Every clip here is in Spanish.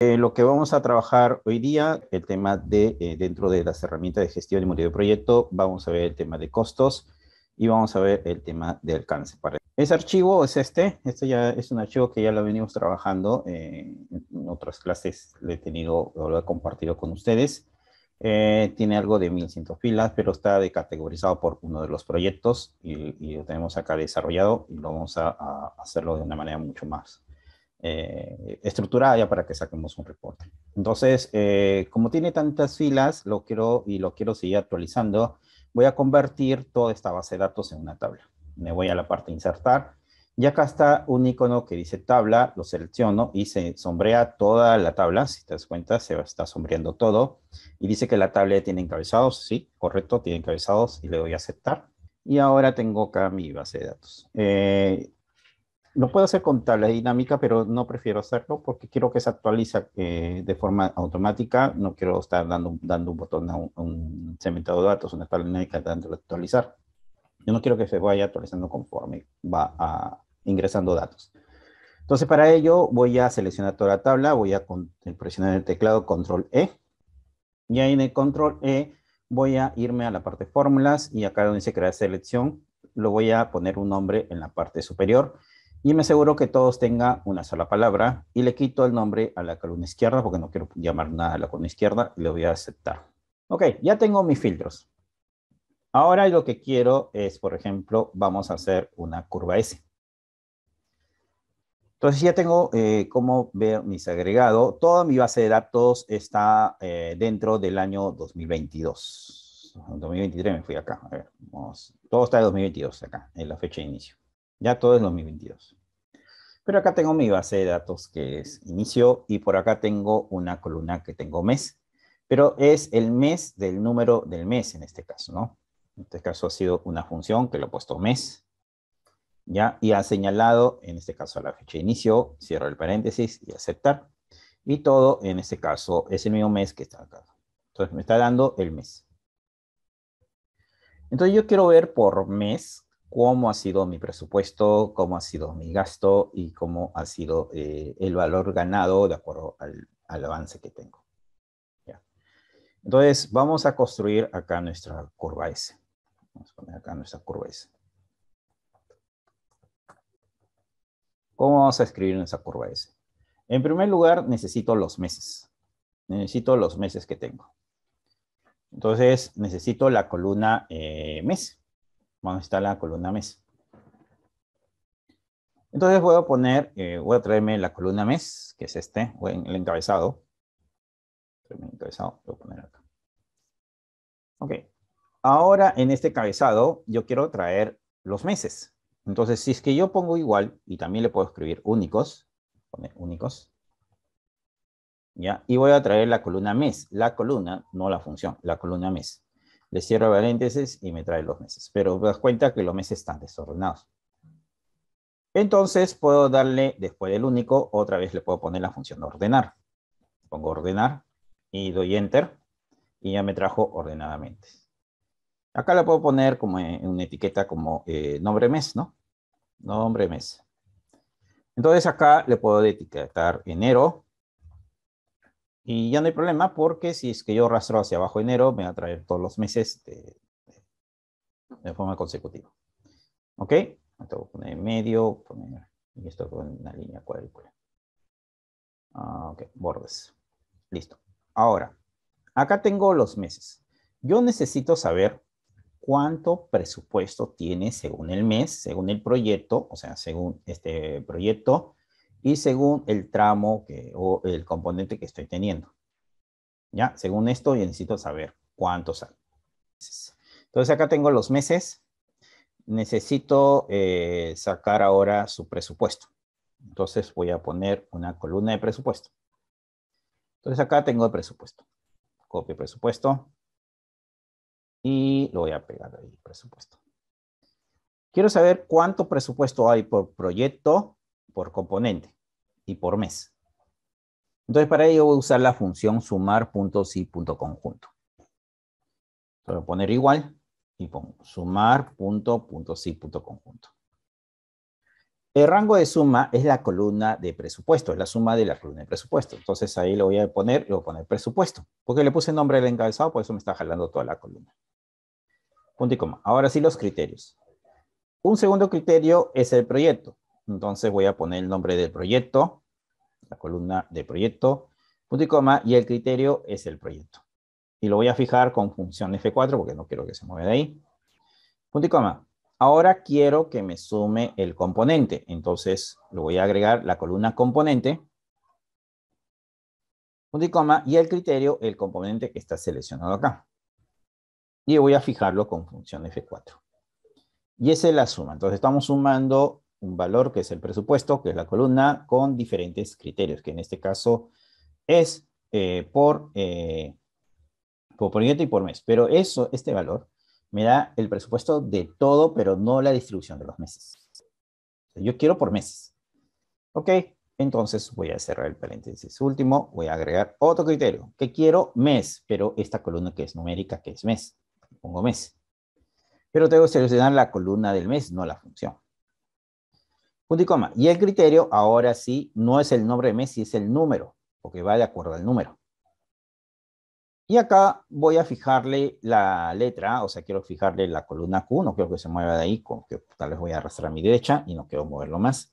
lo que vamos a trabajar hoy día, el tema de, eh, dentro de las herramientas de gestión y modelo de proyecto, vamos a ver el tema de costos y vamos a ver el tema de alcance. Para ese archivo es este, este ya es un archivo que ya lo venimos trabajando, eh, en otras clases lo he tenido, lo he compartido con ustedes. Eh, tiene algo de 1100 filas, pero está categorizado por uno de los proyectos y, lo tenemos acá desarrollado y lo vamos a hacerlo de una manera mucho más eh, estructurada ya para que saquemos un reporte. Entonces, eh, como tiene tantas filas, lo quiero y lo quiero seguir actualizando, voy a convertir toda esta base de datos en una tabla. Me voy a la parte insertar y acá está un icono que dice tabla, lo selecciono y se sombrea toda la tabla, si te das cuenta se está sombreando todo y dice que la tabla tiene encabezados, sí, correcto, tiene encabezados y le doy a aceptar. Y ahora tengo acá mi base de datos. Eh, lo puedo hacer con tabla dinámica, pero no prefiero hacerlo porque quiero que se actualiza eh, de forma automática. No quiero estar dando, dando un botón a un, cementado de datos, una tabla dinámica dando actualizar. Yo no quiero que se vaya actualizando conforme va ingresando datos. Entonces para ello voy a seleccionar toda la tabla, voy a eh, presionar el teclado control E. Y ahí en el control E voy a irme a la parte fórmulas y acá donde dice crear selección, lo voy a poner un nombre en la parte superior y me aseguro que todos tengan una sola palabra y le quito el nombre a la columna izquierda porque no quiero llamar nada a la columna izquierda y le voy a aceptar. Ok, ya tengo mis filtros. Ahora lo que quiero es, por ejemplo, vamos a hacer una curva S. Entonces ya tengo eh, cómo ver mis agregados. Toda mi base de datos está eh, dentro del año 2022. En 2023 me fui acá. A ver, Todo está en 2022 acá, en la fecha de inicio. Ya todo es 2022. Pero acá tengo mi base de datos que es inicio y por acá tengo una columna que tengo mes. Pero es el mes del número del mes en este caso, ¿no? En este caso ha sido una función que lo he puesto mes. ¿Ya? Y ha señalado, en este caso, a la fecha de inicio, cierro el paréntesis y aceptar. Y todo, en este caso, es el mismo mes que está acá. Entonces me está dando el mes. Entonces yo quiero ver por mes cómo ha sido mi presupuesto, cómo ha sido mi gasto y cómo ha sido eh, el valor ganado de acuerdo al, avance que tengo. Entonces, vamos a construir acá nuestra curva S. Vamos a poner acá nuestra curva S. ¿Cómo vamos a escribir nuestra curva S? En primer lugar, necesito los meses. Necesito los meses que tengo. Entonces, necesito la columna eh, mes. ¿Dónde está la columna mes. Entonces voy a poner, eh, voy a traerme la columna mes, que es este, el encabezado. El encabezado, voy a poner acá. Ok. Ahora en este encabezado yo quiero traer los meses. Entonces si es que yo pongo igual, y también le puedo escribir únicos, poner únicos. ¿Ya? Y voy a traer la columna mes, la columna, no la función, la columna mes le cierro paréntesis y me trae los meses. Pero me das cuenta que los meses están desordenados. Entonces puedo darle, después del único, otra vez le puedo poner la función ordenar. Pongo ordenar y doy enter y ya me trajo ordenadamente. Acá le puedo poner como una etiqueta como eh, nombre mes, ¿no? Nombre mes. Entonces acá le puedo etiquetar enero, y ya no hay problema porque si es que yo rastro hacia abajo enero, me va a traer todos los meses de, forma consecutiva. ¿Ok? Entonces voy a poner medio, poner, y esto con una línea cuadrícula. Ah, ok, bordes. Listo. Ahora, acá tengo los meses. Yo necesito saber cuánto presupuesto tiene según el mes, según el proyecto, o sea, según este proyecto, y según el tramo que, o el componente que estoy teniendo. ¿Ya? Según esto, yo necesito saber cuánto sale. Entonces, acá tengo los meses. Necesito eh, sacar ahora su presupuesto. Entonces, voy a poner una columna de presupuesto. Entonces, acá tengo el presupuesto. Copio presupuesto. Y lo voy a pegar ahí, presupuesto. Quiero saber cuánto presupuesto hay por proyecto, por componente y por mes. Entonces, para ello voy a usar la función sumar puntos voy a poner igual y pongo sumar punto, punto conjunto. El rango de suma es la columna de presupuesto, es la suma de la columna de presupuesto. Entonces ahí lo voy a poner, Lo voy a poner presupuesto, porque le puse nombre al encabezado, por eso me está jalando toda la columna. Punto y coma. Ahora sí los criterios. Un segundo criterio es el proyecto. Entonces voy a poner el nombre del proyecto, la columna de proyecto, punto y coma, y el criterio es el proyecto. Y lo voy a fijar con función F4 porque no quiero que se mueva de ahí. Punto y coma. Ahora quiero que me sume el componente. Entonces lo voy a agregar la columna componente. Punto y coma. Y el criterio, el componente que está seleccionado acá. Y voy a fijarlo con función F4. Y esa es la suma. Entonces estamos sumando un valor que es el presupuesto, que es la columna, con diferentes criterios, que en este caso es eh, por, eh, por proyecto y por mes. Pero eso, este valor me da el presupuesto de todo, pero no la distribución de los meses. Yo quiero por meses. Ok, entonces voy a cerrar el paréntesis último, voy a agregar otro criterio, que quiero mes, pero esta columna que es numérica, que es mes, pongo mes. Pero tengo que seleccionar la columna del mes, no la función. Punto y coma. Y el criterio ahora sí no es el nombre de Messi, es el número, porque va de acuerdo al número. Y acá voy a fijarle la letra, o sea, quiero fijarle la columna Q, no quiero que se mueva de ahí, que tal vez voy a arrastrar a mi derecha y no quiero moverlo más.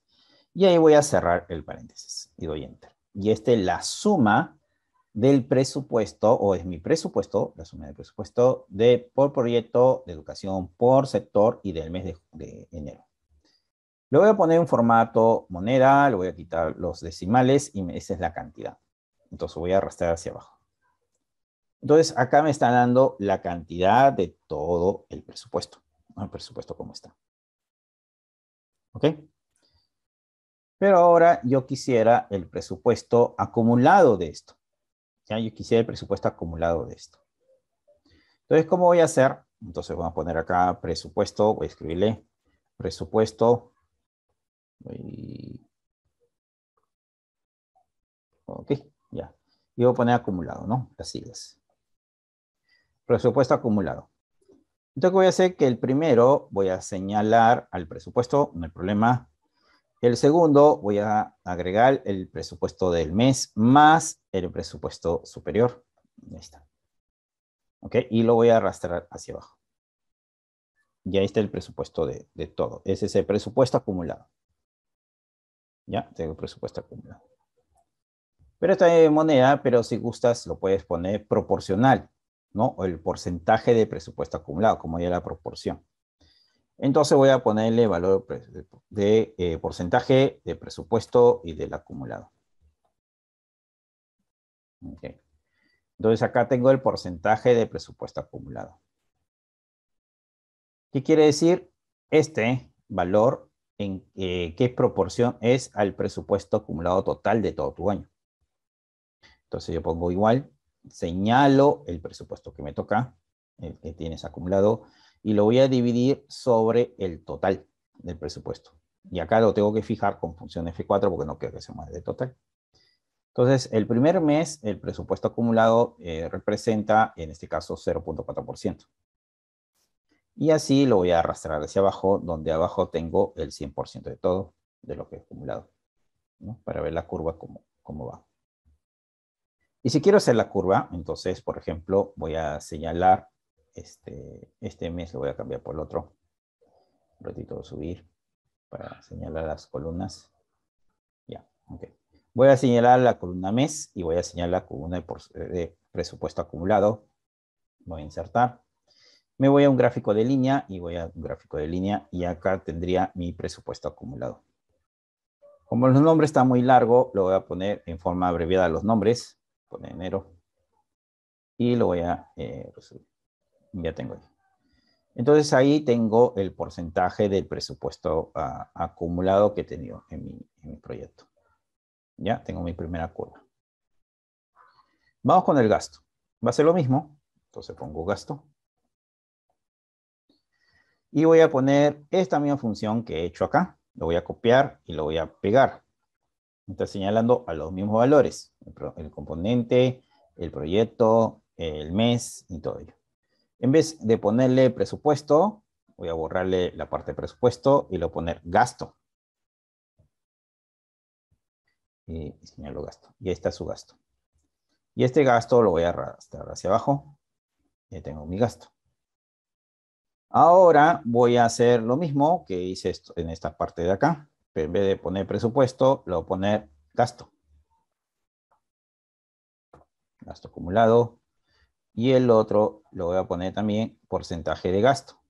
Y ahí voy a cerrar el paréntesis y doy Enter. Y este la suma del presupuesto, o es mi presupuesto, la suma del presupuesto de por proyecto de educación, por sector y del mes de enero. Le voy a poner un formato moneda, le voy a quitar los decimales y esa es la cantidad. Entonces voy a arrastrar hacia abajo. Entonces acá me está dando la cantidad de todo el presupuesto. El presupuesto como está. ¿Ok? Pero ahora yo quisiera el presupuesto acumulado de esto. Ya yo quisiera el presupuesto acumulado de esto. Entonces, ¿cómo voy a hacer? Entonces voy a poner acá presupuesto, voy a escribirle presupuesto Ok, ya. Y voy a poner acumulado, ¿no? Las siglas. Presupuesto acumulado. Entonces voy a hacer que el primero voy a señalar al presupuesto, no hay problema. El segundo voy a agregar el presupuesto del mes más el presupuesto superior. Ahí está. ¿ok? Y lo voy a arrastrar hacia abajo. Y ahí está el presupuesto de, de todo. Ese es el presupuesto acumulado. ¿ya? tengo presupuesto acumulado. Pero esta moneda, pero si gustas, lo puedes poner proporcional, ¿no? O el porcentaje de presupuesto acumulado, como ya la proporción. Entonces voy a ponerle valor de eh, porcentaje de presupuesto y del acumulado. Okay. Entonces acá tengo el porcentaje de presupuesto acumulado. ¿Qué quiere decir? Este valor en eh, qué proporción es al presupuesto acumulado total de todo tu año. Entonces yo pongo igual, señalo el presupuesto que me toca, el que tienes acumulado, y lo voy a dividir sobre el total del presupuesto. Y acá lo tengo que fijar con función F4 porque no quiero que sea más de total. Entonces, el primer mes, el presupuesto acumulado eh, representa, en este caso, 0.4%. Y así lo voy a arrastrar hacia abajo, donde abajo tengo el 100% de todo, de lo que he acumulado, para ver la curva cómo, va. Y si quiero hacer la curva, entonces, por ejemplo, voy a señalar, este, este mes lo voy a cambiar por el otro. Un ratito subir para señalar las columnas. Ya, ok. Voy a señalar la columna mes y voy a señalar la columna de presupuesto acumulado. Voy a insertar me voy a un gráfico de línea y voy a un gráfico de línea y acá tendría mi presupuesto acumulado. Como el nombre está muy largo, lo voy a poner en forma abreviada los nombres, pone enero, y lo voy a, eh, pues, ya tengo ahí. Entonces ahí tengo el porcentaje del presupuesto ah, acumulado que he tenido en mi, en mi proyecto. Ya tengo mi primera curva. Vamos con el gasto. Va a ser lo mismo. Entonces pongo gasto y voy a poner esta misma función que he hecho acá. Lo voy a copiar y lo voy a pegar. está señalando a los mismos valores, el, componente, el proyecto, el mes y todo ello. En vez de ponerle presupuesto, voy a borrarle la parte presupuesto y lo poner gasto. Y señalo gasto. Y ahí está su gasto. Y este gasto lo voy a arrastrar hacia abajo. Ya tengo mi gasto. Ahora voy a hacer lo mismo que hice esto, en esta parte de acá. en vez de poner presupuesto, lo voy a poner gasto. Gasto acumulado. Y el otro lo voy a poner también porcentaje de gasto.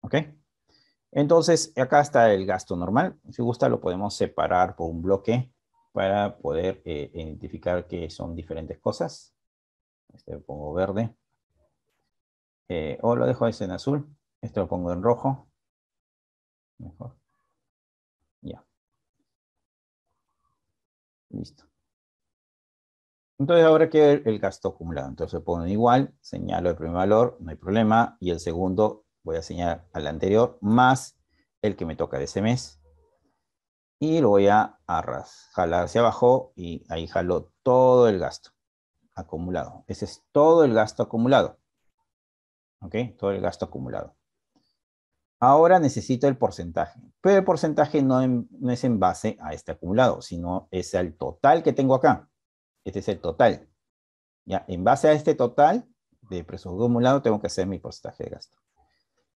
¿Ok? Entonces, acá está el gasto normal. Si gusta, lo podemos separar por un bloque para poder eh, identificar que son diferentes cosas. Este lo pongo verde. Eh, o lo dejo ese en azul. Este lo pongo en rojo. Mejor. Ya. Listo. Entonces ahora queda el gasto acumulado. Entonces pongo igual, señalo el primer valor, no hay problema. Y el segundo voy a señalar al anterior, más el que me toca de ese mes. Y lo voy a arras, jalar hacia abajo y ahí jalo todo el gasto acumulado. Ese es todo el gasto acumulado. ¿Ok? Todo el gasto acumulado. Ahora necesito el porcentaje, pero el porcentaje no, es en base a este acumulado, sino es al total que tengo acá. Este es el total. Ya, en base a este total de presupuesto acumulado tengo que hacer mi porcentaje de gasto.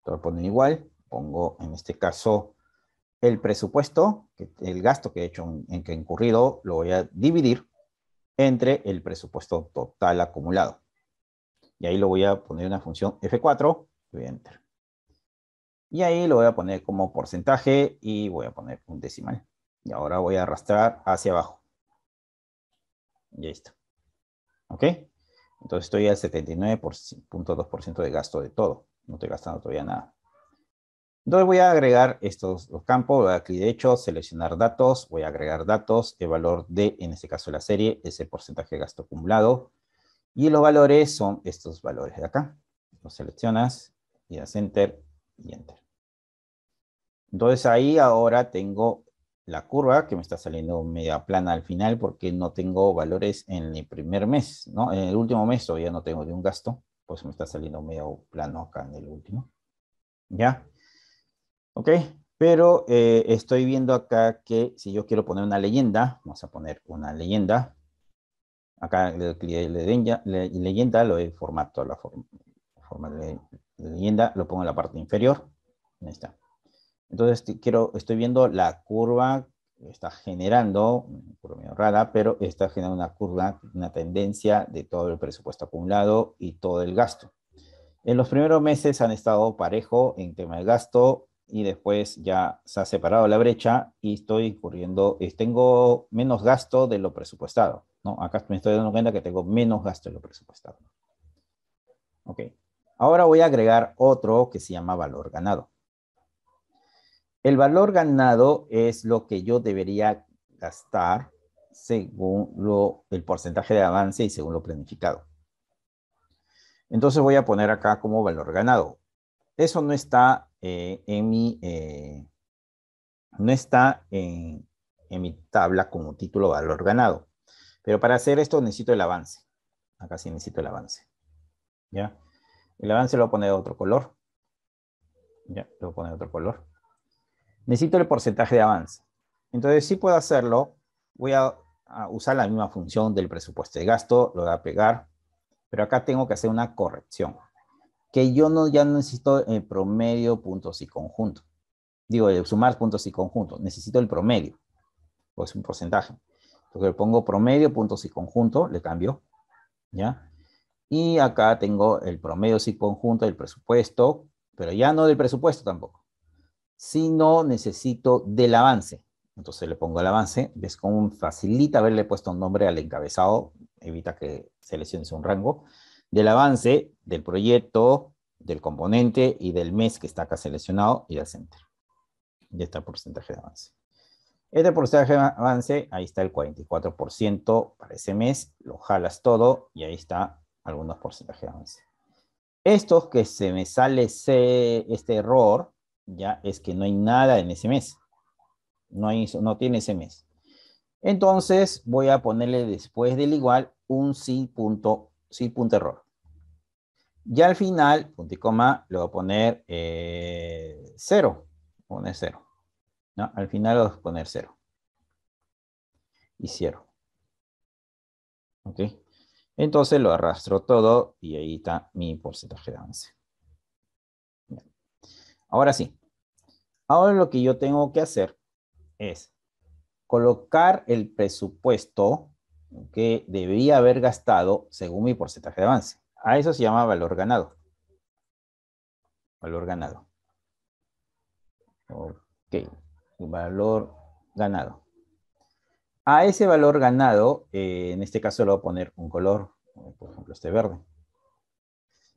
Lo ponen igual, pongo en este caso el presupuesto, el gasto que he hecho, en que he incurrido, lo voy a dividir entre el presupuesto total acumulado. Y ahí lo voy a poner una función F4, voy a enter. Y ahí lo voy a poner como porcentaje y voy a poner un decimal. Y ahora voy a arrastrar hacia abajo. Y está. ¿Ok? Entonces estoy al 79.2% de gasto de todo. No estoy gastando todavía nada. Entonces voy a agregar estos dos campos, voy a clic derecho, seleccionar datos, voy a agregar datos, el valor de, en este caso la serie, es el porcentaje de gasto acumulado, y los valores son estos valores de acá. Los seleccionas, y das Enter, y Enter. Entonces ahí ahora tengo la curva que me está saliendo media plana al final porque no tengo valores en el primer mes, ¿no? En el último mes todavía no tengo de un gasto, pues me está saliendo medio plano acá en el último. ¿Ya? ¿ok? Pero eh, estoy viendo acá que si yo quiero poner una leyenda, vamos a poner una leyenda. Acá le, doy leyenda, lo he formato, la forma, de leyenda, lo pongo en la parte inferior. Ahí está. Entonces quiero, estoy viendo la curva está generando, una curva rara, pero está generando una curva, una tendencia de todo el presupuesto acumulado y todo el gasto. En los primeros meses han estado parejo en tema de gasto, y después ya se ha separado la brecha y estoy corriendo, tengo menos gasto de lo presupuestado, ¿no? Acá me estoy dando cuenta que tengo menos gasto de lo presupuestado. Ok. Ahora voy a agregar otro que se llama valor ganado. El valor ganado es lo que yo debería gastar según lo, el porcentaje de avance y según lo planificado. Entonces voy a poner acá como valor ganado. Eso no está eh, en mi, eh, no está en, mi tabla como título valor ganado. Pero para hacer esto necesito el avance. Acá sí necesito el avance. ¿Ya? El avance lo voy a poner de otro color. Ya, lo voy de otro color. Necesito el porcentaje de avance. Entonces, si puedo hacerlo, voy a, a usar la misma función del presupuesto de gasto, lo voy a pegar, pero acá tengo que hacer una corrección que yo no, ya no necesito el eh, promedio, puntos y conjunto. Digo, sumar puntos y conjunto. Necesito el promedio, pues un porcentaje. Entonces le pongo promedio, puntos y conjunto, le cambio, ¿ya? Y acá tengo el promedio y conjunto del presupuesto, pero ya no del presupuesto tampoco, sino necesito del avance. Entonces le pongo el avance, ves cómo facilita haberle puesto un nombre al encabezado, evita que seleccione un rango del avance del proyecto, del componente y del mes que está acá seleccionado y del centro. Ya está porcentaje de avance. Este porcentaje de avance, ahí está el 44% para ese mes, lo jalas todo y ahí está algunos porcentajes de avance. Esto que se me sale este error, ya es que no hay nada en ese mes. No, hay, no tiene ese mes. Entonces voy a ponerle después del igual un sí punto, sí punto error. Ya al final, punto y coma, le voy a poner eh, cero. 0. pone Al final le voy a poner cero. Y cierro. ¿Ok? Entonces lo arrastro todo y ahí está mi porcentaje de avance. Ahora sí. Ahora lo que yo tengo que hacer es colocar el presupuesto que debía haber gastado según mi porcentaje de avance. A eso se llama valor ganado. Valor ganado. Ok, valor ganado. A ese valor ganado, eh, en este caso le voy a poner un color, eh, por ejemplo este verde.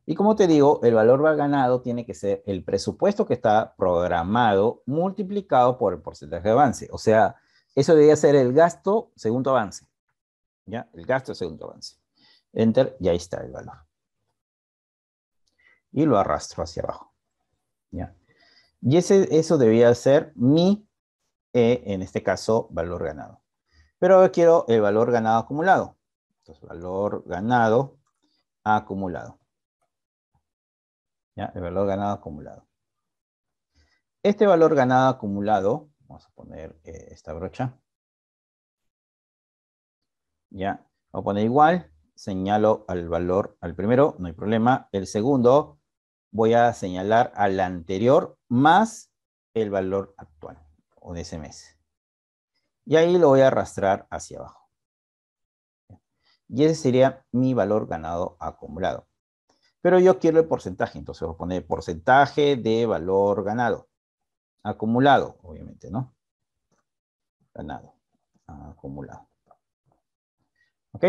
Y como te digo, el valor ganado tiene que ser el presupuesto que está programado multiplicado por el porcentaje de avance. O sea, eso debería ser el gasto segundo avance. ¿Ya? El gasto segundo avance. Enter, y ahí está el valor y lo arrastro hacia abajo. ¿ya? Y eso debía ser mi, eh, en este caso, valor ganado. Pero ahora quiero el valor ganado acumulado. Entonces, valor ganado acumulado. ¿Ya? El valor ganado acumulado. Este valor ganado acumulado, vamos a poner eh, esta brocha. Ya, voy a poner igual, señalo al valor, al primero, no hay problema. El segundo, voy a señalar al anterior más el valor actual o de ese mes. Y ahí lo voy a arrastrar hacia abajo. Y ese sería mi valor ganado acumulado. Pero yo quiero el porcentaje, entonces voy a poner porcentaje de valor ganado. Acumulado, obviamente, ¿no? Ganado, acumulado. ¿Ok?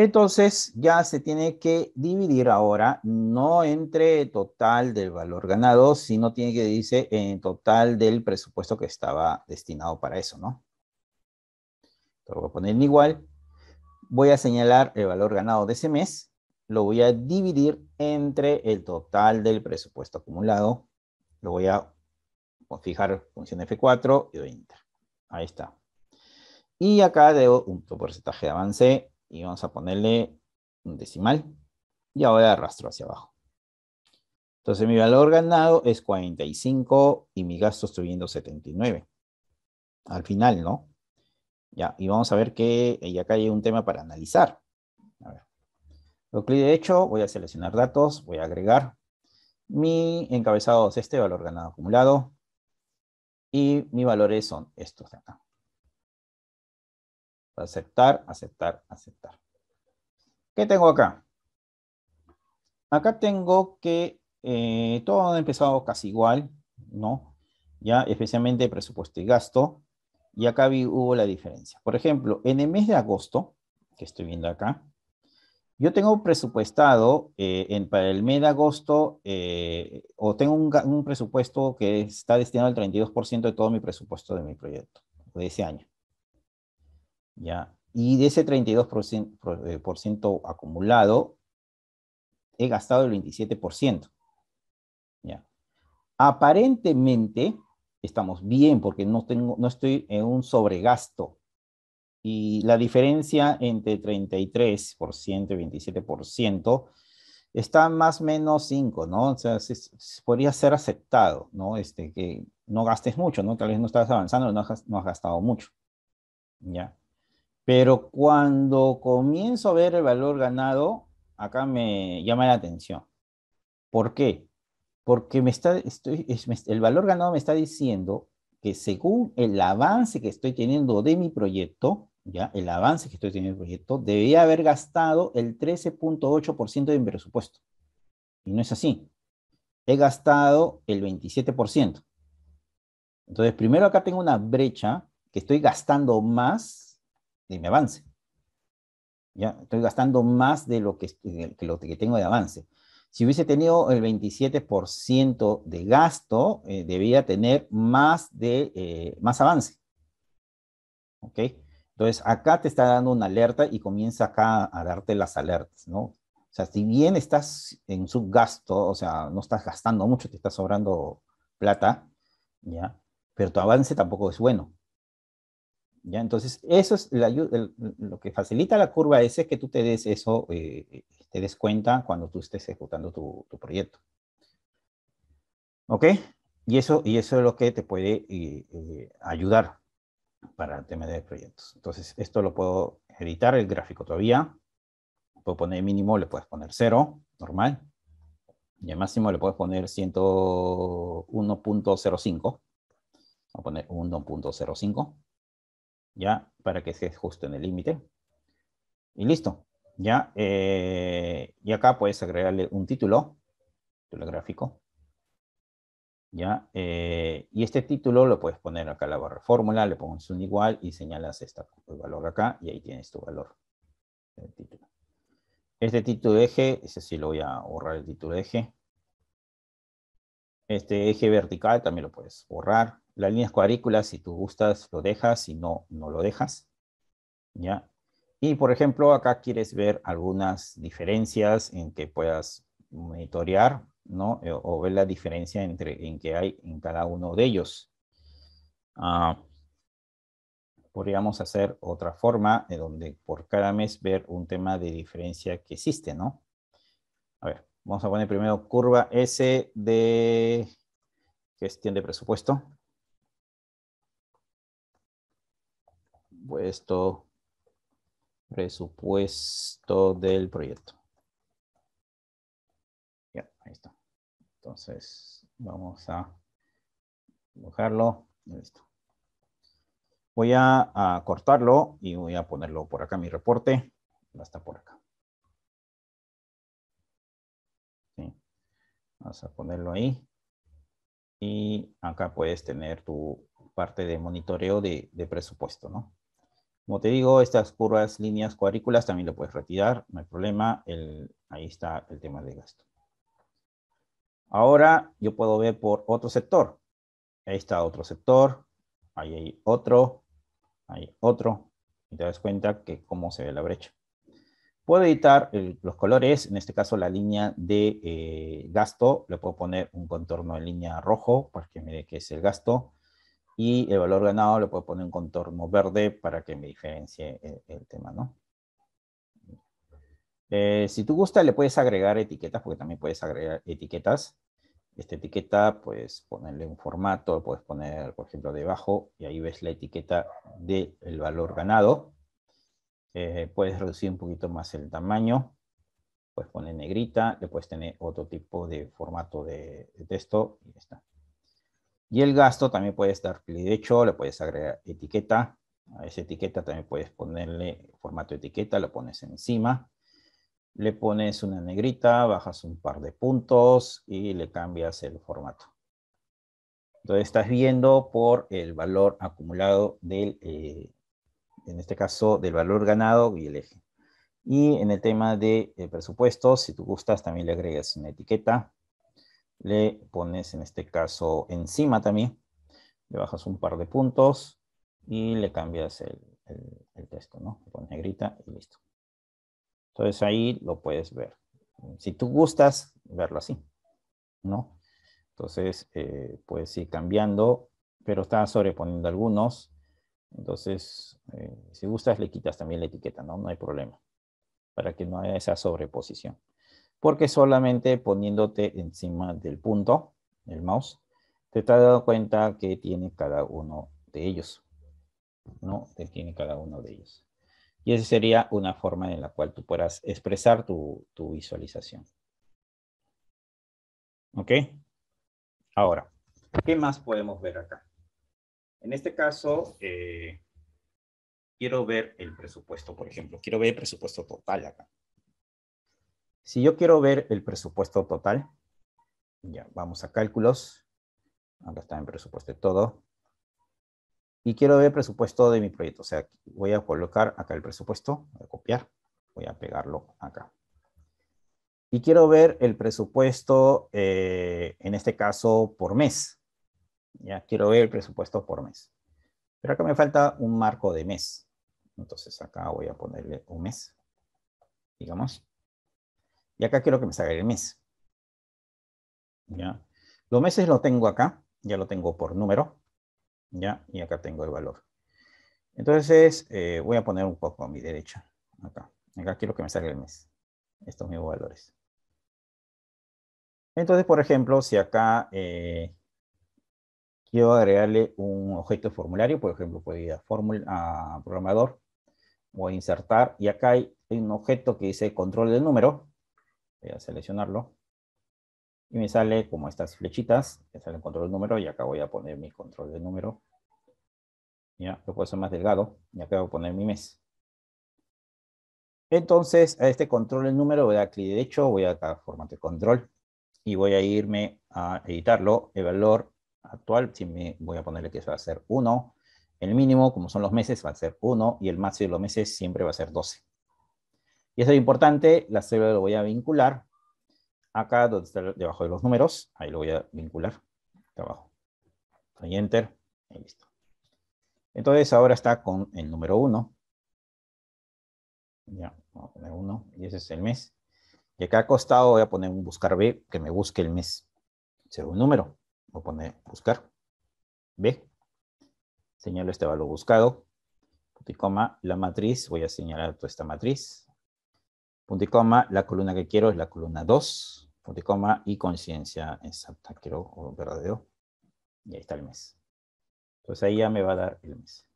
Entonces ya se tiene que dividir ahora, no entre total del valor ganado, sino tiene que dividirse en total del presupuesto que estaba destinado para eso, ¿no? Lo voy a poner en igual. Voy a señalar el valor ganado de ese mes. Lo voy a dividir entre el total del presupuesto acumulado. Lo voy a fijar función F4 y doy enter. Ahí está. Y acá debo un porcentaje de avance y vamos a ponerle un decimal y ahora arrastro hacia abajo. Entonces mi valor ganado es 45 y mi gasto viendo 79. Al final, ¿no? Ya, y vamos a ver que y acá hay un tema para analizar. A ver. Lo clic derecho, voy a seleccionar datos, voy a agregar. Mi encabezado es este, valor ganado acumulado. Y mis valores son estos de acá. Aceptar, aceptar, aceptar. ¿Qué tengo acá? Acá tengo que eh, todo ha empezado casi igual, ¿no? Ya, especialmente presupuesto y gasto. Y acá hubo la diferencia. Por ejemplo, en el mes de agosto, que estoy viendo acá, yo tengo presupuestado eh, en, para el mes de agosto, eh, o tengo un, un, presupuesto que está destinado al 32% de todo mi presupuesto de mi proyecto, de ese año. Y de ese 32% eh, acumulado, he gastado el 27%. Aparentemente, estamos bien porque no, tengo, no estoy en un sobregasto. Y la diferencia entre 33% y 27% está más o menos 5, ¿no? O sea, podría ser aceptado, ¿no? Este, que no gastes mucho, ¿no? Tal vez no estás avanzando, no has gastado mucho, ¿ya? Pero cuando comienzo a ver el valor ganado, acá me llama la atención. ¿Por qué? Porque me está, el valor ganado me está diciendo que según el avance que estoy teniendo de mi proyecto, ya el avance que estoy teniendo mi proyecto, debía haber gastado el 13.8% de mi presupuesto. Y no es así. He gastado el 27%. Entonces, primero acá tengo una brecha que estoy gastando más de mi avance. Estoy gastando más de lo que, lo que tengo de avance. Si hubiese tenido el 27% de gasto, eh, debía tener más, de, eh, más avance. ¿Ok? Entonces, acá te está dando una alerta y comienza acá a darte las alertas, ¿no? O sea, si bien estás en subgasto, o sea, no estás gastando mucho, te está sobrando plata, ¿ya? Pero tu avance tampoco es bueno. Entonces, eso es lo que facilita la curva S, es que tú te des eso, eh, eh, te des cuenta cuando tú estés ejecutando tu, proyecto. ¿Ok? Y eso, y eso es lo que te puede eh, ayudar para el tema de proyectos. Entonces, esto lo puedo editar, el gráfico todavía. Puedo poner mínimo, le puedes poner cero, normal. Y al máximo le puedes poner 101.05. Voy a poner 1.05. ¿ya? Para que estés justo en el límite. Y listo, ¿ya? Eh, y acá puedes agregarle un título, título gráfico, ¿ya? Eh, y este título lo puedes poner acá en la barra fórmula, le pones un igual y señalas este valor acá y ahí tienes tu valor. título. Este título de eje, ese sí lo voy a borrar el título de eje. Este eje vertical también lo puedes borrar las líneas cuadrículas, si tú gustas lo dejas, si no, no lo dejas. ¿ya? Y por ejemplo, acá quieres ver algunas diferencias en que puedas monitorear, ¿no? Eh, o ver la diferencia entre, en que hay en cada uno de ellos. Ah, podríamos hacer otra forma de donde por cada mes ver un tema de diferencia que existe, ¿no? A ver, vamos a poner primero curva S de gestión de presupuesto. presupuesto, presupuesto del proyecto. Ya, ahí está. Entonces, vamos a bajarlo Voy a, cortarlo y voy a ponerlo por acá, mi reporte. hasta está por acá. Sí. Vamos a ponerlo ahí. Y acá puedes tener tu parte de monitoreo de presupuesto, ¿no? Como te digo, estas curvas, líneas, cuadrículas también lo puedes retirar, no hay problema, ahí está el tema de gasto. Ahora yo puedo ver por otro sector. Ahí está otro sector, ahí hay otro, hay otro. Y te das cuenta que cómo se ve la brecha. Puedo editar los colores, en este caso la línea de eh, gasto, le puedo poner un contorno de línea rojo para que me que es el gasto y el valor ganado le puedo poner en contorno verde para que me diferencie eh, el, tema, ¿no? Eh, si tú gusta, le puedes agregar etiquetas, porque también puedes agregar etiquetas. Esta etiqueta, puedes ponerle un formato, puedes poner, por ejemplo, debajo, y ahí ves la etiqueta del valor ganado. Eh, puedes reducir un poquito más el tamaño, puedes poner negrita, le puedes tener otro tipo de formato de, texto, y está. Y el gasto también puede estar clic derecho, le puedes agregar etiqueta. A esa etiqueta también puedes ponerle formato etiqueta, lo pones encima. Le pones una negrita, bajas un par de puntos y le cambias el formato. Entonces estás viendo por el valor acumulado del, eh, en este caso, del valor ganado y el eje. Y en el tema de eh, presupuestos, si tú gustas, también le agregas una etiqueta le pones en este caso encima también, le bajas un par de puntos y le cambias el, texto, ¿no? Le pones negrita y listo. Entonces ahí lo puedes ver. Si tú gustas, verlo así, ¿no? Entonces eh, puedes ir cambiando, pero está sobreponiendo algunos. Entonces, eh, si gustas, le quitas también la etiqueta, ¿no? No hay problema, para que no haya esa sobreposición porque solamente poniéndote encima del punto, el mouse, te has dado cuenta que tiene cada uno de ellos. ¿no? Que tiene cada uno de ellos. Y esa sería una forma en la cual tú puedas expresar tu, visualización. ¿Ok? Ahora, ¿qué más podemos ver acá? En este caso, eh, quiero ver el presupuesto, por ejemplo. Quiero ver el presupuesto total acá. Si yo quiero ver el presupuesto total, ya vamos a cálculos. acá está en presupuesto de todo. Y quiero ver el presupuesto de mi proyecto. O sea, voy a colocar acá el presupuesto, voy a copiar, voy a pegarlo acá. Y quiero ver el presupuesto, eh, en este caso, por mes. Ya quiero ver el presupuesto por mes. Pero acá me falta un marco de mes. Entonces acá voy a ponerle un mes, digamos. Y acá quiero que me salga el mes. Los meses lo tengo acá, ya lo tengo por número, ¿ya? Y acá tengo el valor. Entonces, eh, voy a poner un poco a mi derecha, acá. Acá quiero que me salga el mes, estos mismos valores. Entonces, por ejemplo, si acá eh, quiero agregarle un objeto de formulario, por ejemplo, puedo ir a, a programador, voy a insertar, y acá hay un objeto que dice control del número, voy a seleccionarlo, y me sale como estas flechitas, me sale el control de número, y acá voy a poner mi control de número, ya, lo puedo hacer más delgado, y acá voy a poner mi mes. Entonces, a este control de número voy a dar clic derecho, voy a dar formato control, y voy a irme a editarlo, el valor actual, si me voy a ponerle que eso va a ser 1, el mínimo, como son los meses, va a ser 1, y el máximo de los meses siempre va a ser 12. Y eso es importante, la célula lo voy a vincular acá donde está debajo de los números, ahí lo voy a vincular, acá abajo. ahí enter, y listo. Entonces ahora está con el número 1. Ya, vamos a poner 1, y ese es el mes. Y acá a costado voy a poner un buscar B, que me busque el mes. Será un número, voy a poner buscar B. Señalo este valor buscado, y coma, la matriz, voy a señalar toda esta matriz, punto y coma, la columna que quiero es la columna 2, punto y coma, y conciencia exacta, quiero o verdadero, y ahí está el mes. Entonces ahí ya me va a dar el mes.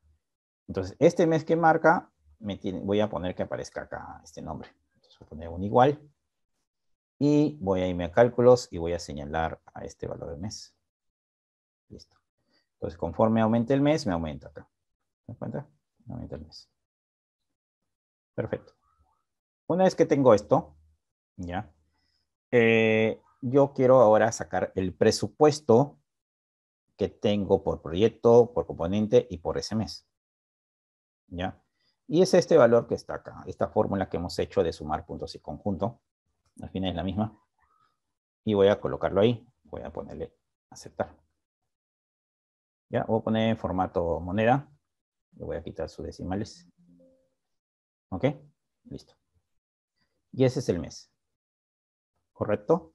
Entonces este mes que marca, me voy a poner que aparezca acá este nombre. Entonces voy a poner un igual, y voy a irme a cálculos y voy a señalar a este valor del mes. Listo. Entonces conforme aumente el mes, me aumenta acá. ¿Se dan cuenta? aumenta el mes. Perfecto. Una vez que tengo esto, ya, eh, yo quiero ahora sacar el presupuesto que tengo por proyecto, por componente y por ese mes. ¿Ya? Y es este valor que está acá, esta fórmula que hemos hecho de sumar puntos y conjunto. Al final es la misma. Y voy a colocarlo ahí. Voy a ponerle aceptar. Ya, voy a poner en formato moneda. Le voy a quitar sus decimales. ¿Ok? Listo. Y ese es el mes. ¿Correcto?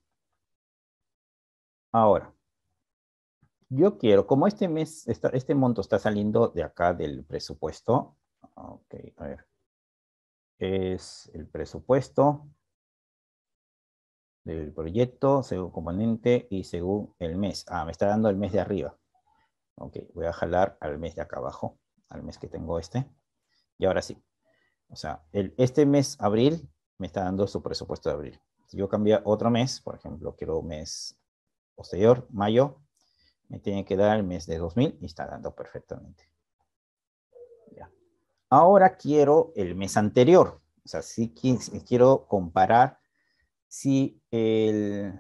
Ahora, yo quiero, como este mes, este monto está saliendo de acá del presupuesto. Ok, a ver. Es el presupuesto del proyecto según componente y según el mes. Ah, me está dando el mes de arriba. Ok, voy a jalar al mes de acá abajo, al mes que tengo este. Y ahora sí. O sea, el, este mes, abril, me está dando su presupuesto de abril. Si yo cambio otro mes, por ejemplo, quiero mes posterior, mayo, me tiene que dar el mes de 2000 y está dando perfectamente. Ahora quiero el mes anterior. O sea, si quiero comparar si el,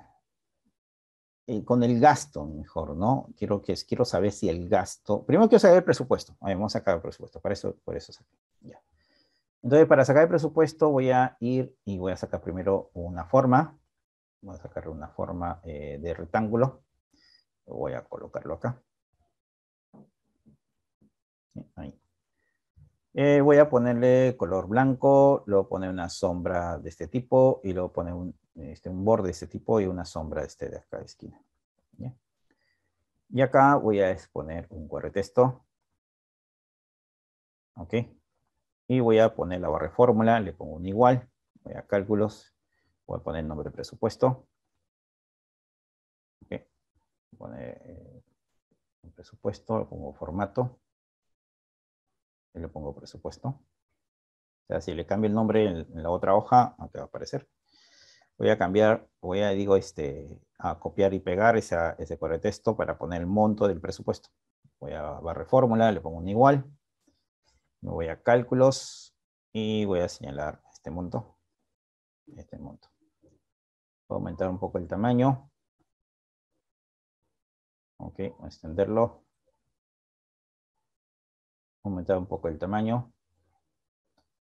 con el gasto mejor, ¿no? Quiero, que, quiero saber si el gasto... Primero quiero saber el presupuesto. vamos a sacar el presupuesto. Para eso, por eso saqué. Entonces, para sacar el presupuesto voy a ir y voy a sacar primero una forma. Voy a sacarle una forma eh, de rectángulo. Voy a colocarlo acá. Ahí. Eh, voy a ponerle color blanco, luego poner una sombra de este tipo y luego poner un, este, un borde de este tipo y una sombra de este de acá de esquina. Y acá voy a exponer un QR texto. Ok y voy a poner la barra fórmula, le pongo un igual, voy a cálculos, voy a poner el nombre de presupuesto. Okay. Voy poner eh, presupuesto, le pongo formato, y le pongo presupuesto. O sea, si le cambio el nombre en, la otra hoja, te va a aparecer. Voy a cambiar, voy a, digo, este, a copiar y pegar ese cuadro de texto para poner el monto del presupuesto. Voy a barra fórmula, le pongo un igual, me voy a cálculos y voy a señalar este monto. Este monto. Voy a aumentar un poco el tamaño. Ok, voy a extenderlo. Aumentar un poco el tamaño.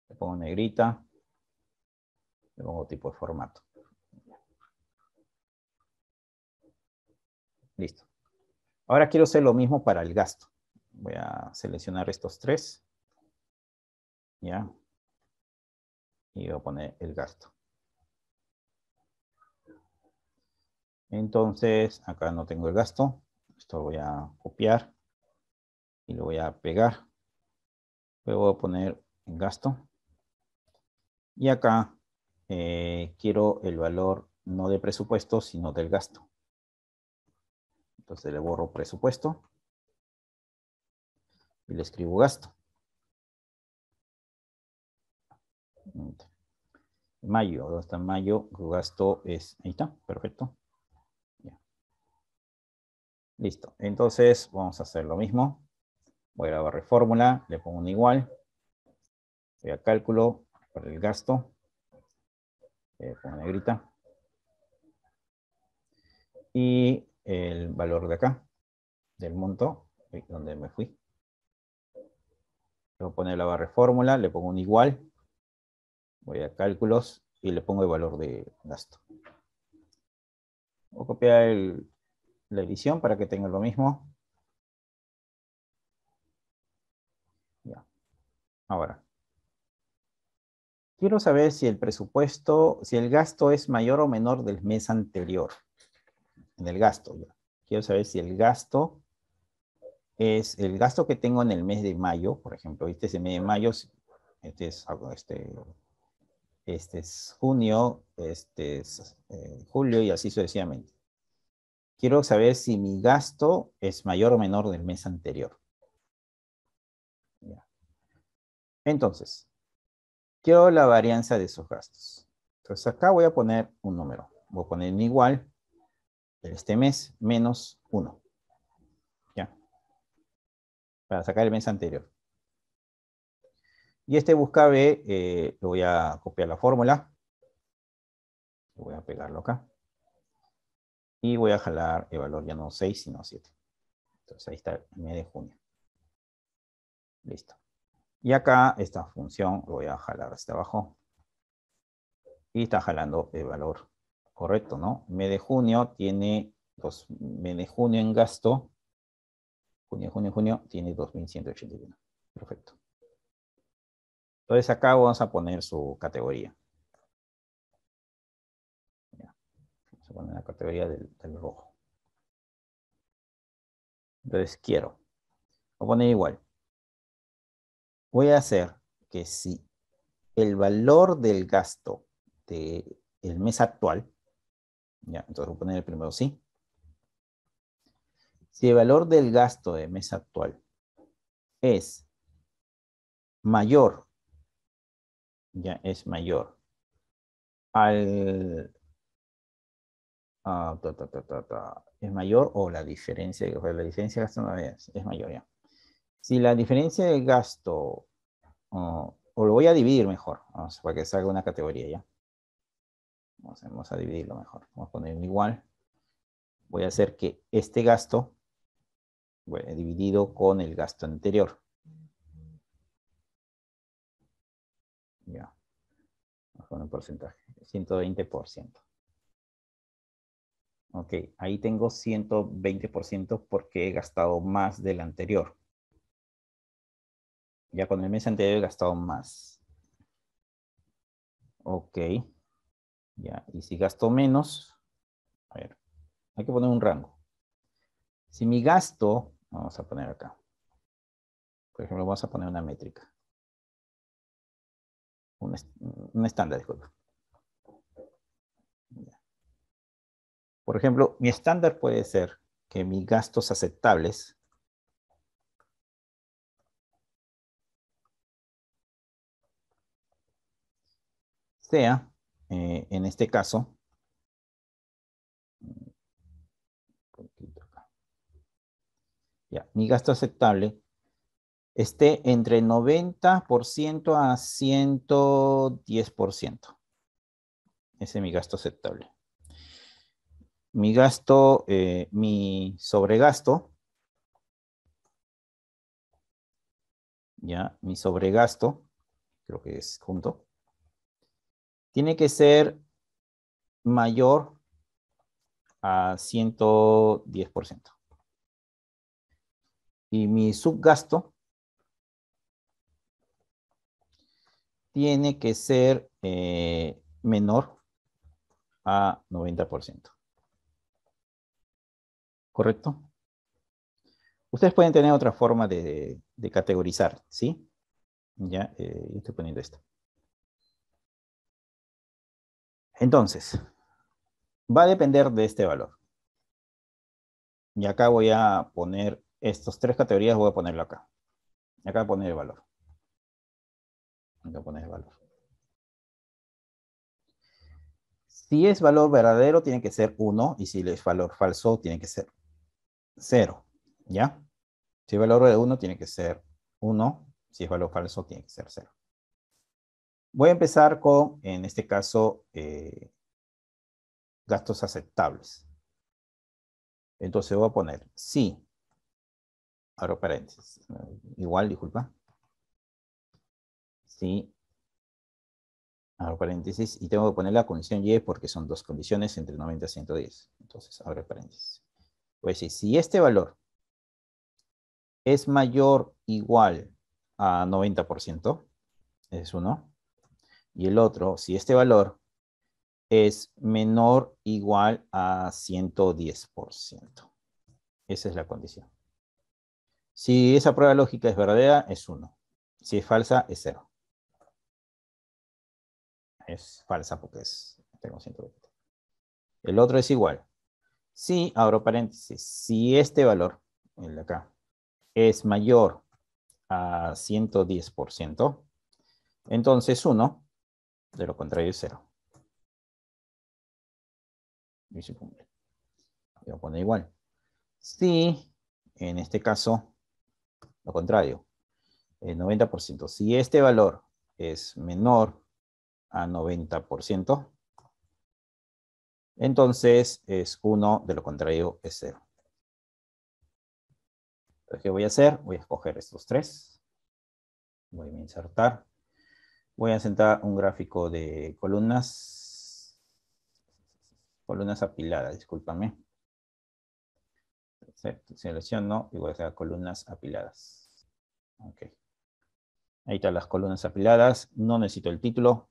Le pongo negrita. Le pongo tipo de formato. Listo. Ahora quiero hacer lo mismo para el gasto. Voy a seleccionar estos tres. ¿Ya? Y voy a poner el gasto. Entonces, acá no tengo el gasto. Esto lo voy a copiar y lo voy a pegar. Luego voy a poner el gasto. Y acá eh, quiero el valor no de presupuesto, sino del gasto. Entonces le borro presupuesto y le escribo gasto. Mayo, ¿dónde está mayo? Gasto es, ahí está, perfecto. Listo, entonces vamos a hacer lo mismo. Voy a la de fórmula, le pongo un igual. Voy a cálculo para el gasto. Le pongo negrita. Y el valor de acá, del monto, eh, donde me fui. Le voy a poner la barra fórmula, le pongo un igual Voy a cálculos y le pongo el valor de gasto. Voy a copiar la edición para que tenga lo mismo. Ya. Ahora. Quiero saber si el presupuesto, si el gasto es mayor o menor del mes anterior. En el gasto. Quiero saber si el gasto es el gasto que tengo en el mes de mayo, por ejemplo, este es el mes de mayo, este es este, este es junio, este es, eh, julio y así sucesivamente. Quiero saber si mi gasto es mayor o menor del mes anterior. Entonces, quiero la varianza de esos gastos. Entonces acá voy a poner un número. Voy a poner igual de este mes menos 1. Ya. Para sacar el mes anterior. Y este busca B, eh, voy a copiar la fórmula. Voy a pegarlo acá. Y voy a jalar el valor ya no 6, sino 7. Entonces ahí está el mes de junio. Listo. Y acá esta función lo voy a jalar hasta abajo. Y está jalando el valor correcto, ¿no? Mes de junio tiene, dos, mes de junio en gasto, junio, junio, junio, tiene 2181. Perfecto. Entonces acá vamos a poner su categoría. Vamos a poner la categoría del, rojo. Entonces quiero. Voy a poner igual. Voy a hacer que si el valor del gasto del el mes actual, ya, entonces voy a poner el primero sí. Si el valor del gasto de mes actual es mayor ya es mayor al ah, es mayor o la diferencia la de gasto es, mayor ya si la diferencia de gasto ah, o lo voy a dividir mejor vamos, para que salga una categoría ya vamos, a dividirlo mejor vamos a poner igual voy a hacer que este gasto bueno, dividido con el gasto anterior con el porcentaje, 120%. Ok, ahí tengo 120% porque he gastado más del anterior. Ya con el mes anterior he gastado más. Ok. Ya, y si gasto menos, a ver, hay que poner un rango. Si mi gasto, vamos a poner acá. Por ejemplo, vamos a poner una métrica un, estándar, Por ejemplo, mi estándar puede ser que mis gastos aceptables sea, eh, en este caso, ya, mi gasto aceptable esté entre 90% a 110%. Ese es mi gasto aceptable. Mi gasto, eh, mi sobregasto, ya, mi sobregasto, creo que es junto, tiene que ser mayor a 110%. Y mi subgasto tiene que ser eh, menor a 90%. ¿Correcto? Ustedes pueden tener otra forma de, categorizar, ¿sí? Ya eh, estoy poniendo esto. Entonces, va a depender de este valor. Y acá voy a poner estas tres categorías, voy a ponerlo acá. Y acá voy a poner el valor el valor. Si es valor verdadero, tiene que ser 1. Y si es valor falso, tiene que ser 0. ¿Ya? Si es valor de 1, tiene que ser 1. Si es valor falso, tiene que ser 0. Voy a empezar con, en este caso, eh, gastos aceptables. Entonces voy a poner sí, abro paréntesis, igual, disculpa, ¿sí? Abro paréntesis, y tengo que poner la condición Y porque son dos condiciones entre 90 y 110. Entonces, abre paréntesis. Pues si este valor es mayor igual a 90%, es uno, y el otro, si este valor es menor igual a 110%. Esa es la condición. Si esa prueba lógica es verdadera, es uno Si es falsa, es 0 es falsa porque es, tengo 120. El otro es igual. Si, abro paréntesis, si este valor, el de acá, es mayor a 110%, entonces uno, de lo contrario es 0. Y Voy a poner igual. Si, en este caso, lo contrario, el 90%. Si este valor es menor a 90%. Entonces es 1, de lo contrario es 0. ¿qué voy a hacer? Voy a escoger estos tres. Voy a insertar. Voy a sentar un gráfico de columnas. Columnas apiladas, discúlpame. Selecciono y voy a hacer columnas apiladas. Ahí están las columnas apiladas. No necesito el título.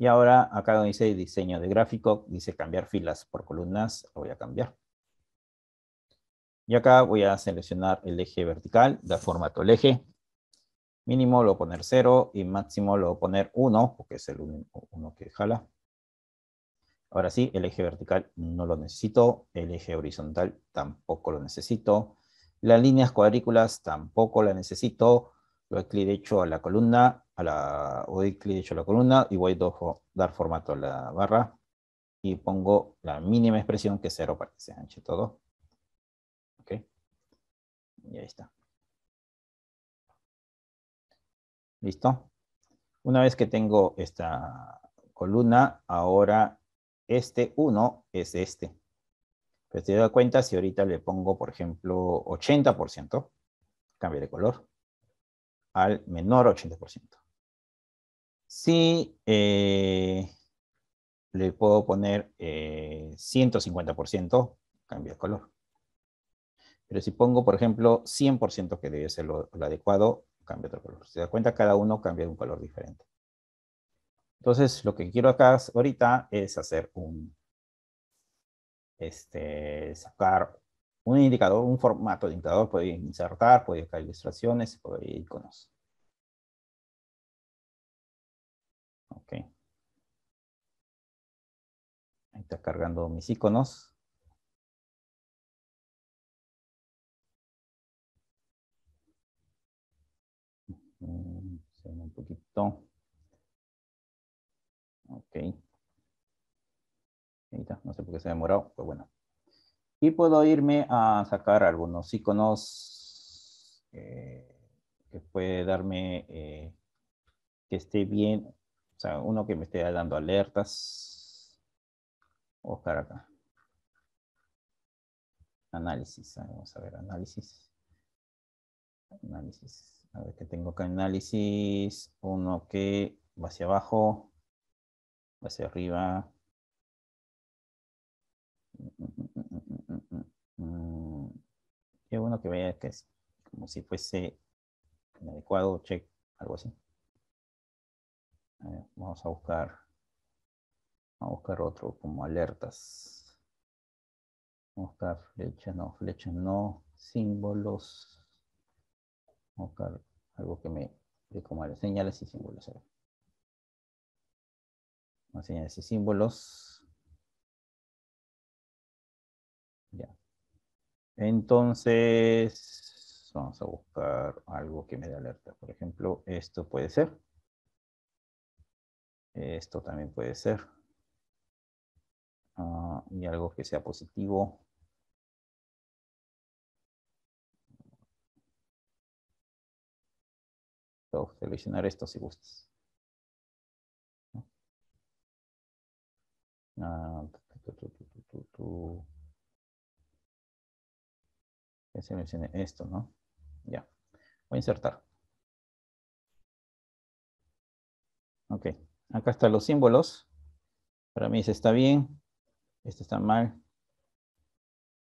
Y ahora acá donde dice diseño de gráfico, dice cambiar filas por columnas, lo voy a cambiar. Y acá voy a seleccionar el eje vertical, da formato el eje. Mínimo lo voy a poner 0 y máximo lo voy a poner 1, porque es el 1 que jala. Ahora sí, el eje vertical no lo necesito, el eje horizontal tampoco lo necesito, las líneas cuadrículas tampoco la necesito, doy clic derecho a la columna, a la, doy clic derecho a la columna y voy a dar formato a la barra y pongo la mínima expresión que es 0 para que se anche todo. Ok. Y ahí está. ¿Listo? Una vez que tengo esta columna, ahora este 1 es este. Pero te das cuenta si ahorita le pongo, por ejemplo, 80%, cambio de color al menor 80%. Si eh, le puedo poner eh, 150%, cambia el color. Pero si pongo, por ejemplo, 100%, que debe ser lo, adecuado, cambia otro color. Se da cuenta, cada uno cambia de un color diferente. Entonces, lo que quiero acá ahorita es hacer un, este, sacar un indicador, un formato de indicador, puede insertar, puede buscar ilustraciones, ir iconos. Ok. Ahí está cargando mis iconos. Mm, un poquito. Ok. Ahí está, no sé por qué se ha demorado, pero bueno y puedo irme a sacar algunos iconos eh, que puede darme eh, que esté bien, o sea, uno que me esté dando alertas. Buscar acá. Análisis, ah, vamos a ver, análisis. Análisis, a ver qué tengo acá análisis, uno que va hacia abajo, va hacia arriba. Mm, mm y bueno que vea que es como si fuese inadecuado, check, algo así. vamos a buscar, a buscar otro como alertas. Vamos a buscar flecha no, flecha no, símbolos. Vamos a buscar algo que me dé como señales y símbolos. Señales y símbolos. Entonces, vamos a buscar algo que me dé alerta. Por ejemplo, esto puede ser. Esto también puede ser. Ah, y algo que sea positivo. Puedo seleccionar esto si gustas. Ah, se esto, ¿no? Ya. Voy a insertar. Ok. Acá están los símbolos. Para mí ese está bien. Este está mal.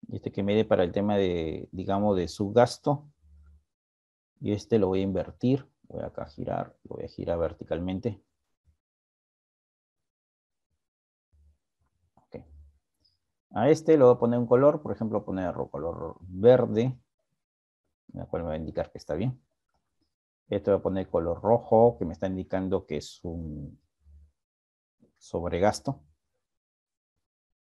Y este que mide para el tema de, digamos, de su gasto. Y este lo voy a invertir. Voy acá a girar. Lo voy a girar verticalmente. A este le voy a poner un color, por ejemplo, poner color verde, la cual me va a indicar que está bien. Esto voy a poner color rojo, que me está indicando que es un sobregasto.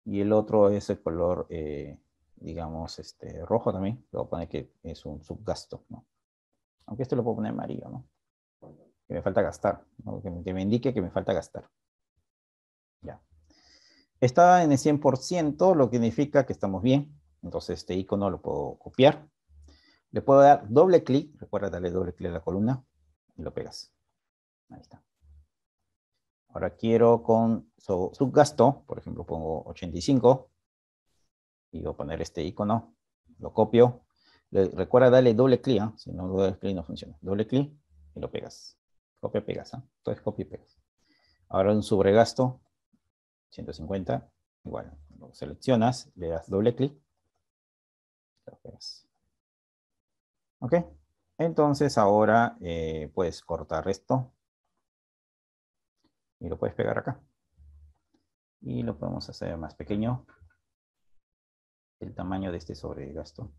Y el otro es el color, eh, digamos, este rojo también. Le voy a poner que es un subgasto, ¿no? Aunque esto lo puedo poner amarillo, ¿no? Que me falta gastar, que me indique que me falta gastar. Ya. Está en el 100%, lo que significa que estamos bien. Entonces este icono lo puedo copiar. Le puedo dar doble clic, recuerda darle doble clic a la columna y lo pegas. Ahí está. Ahora quiero con su, su gasto, por ejemplo pongo 85 y voy a poner este icono, lo copio. recuerda darle doble clic, ¿ah? si no doble clic no funciona. Doble clic y lo pegas. Copia, pegas. ¿ah? Entonces copia y pegas. Ahora un sobregasto, 150, igual, lo seleccionas, le das doble clic. Ok, entonces ahora eh, puedes cortar esto y lo puedes pegar acá. Y lo podemos hacer más pequeño, el tamaño de este sobre gasto,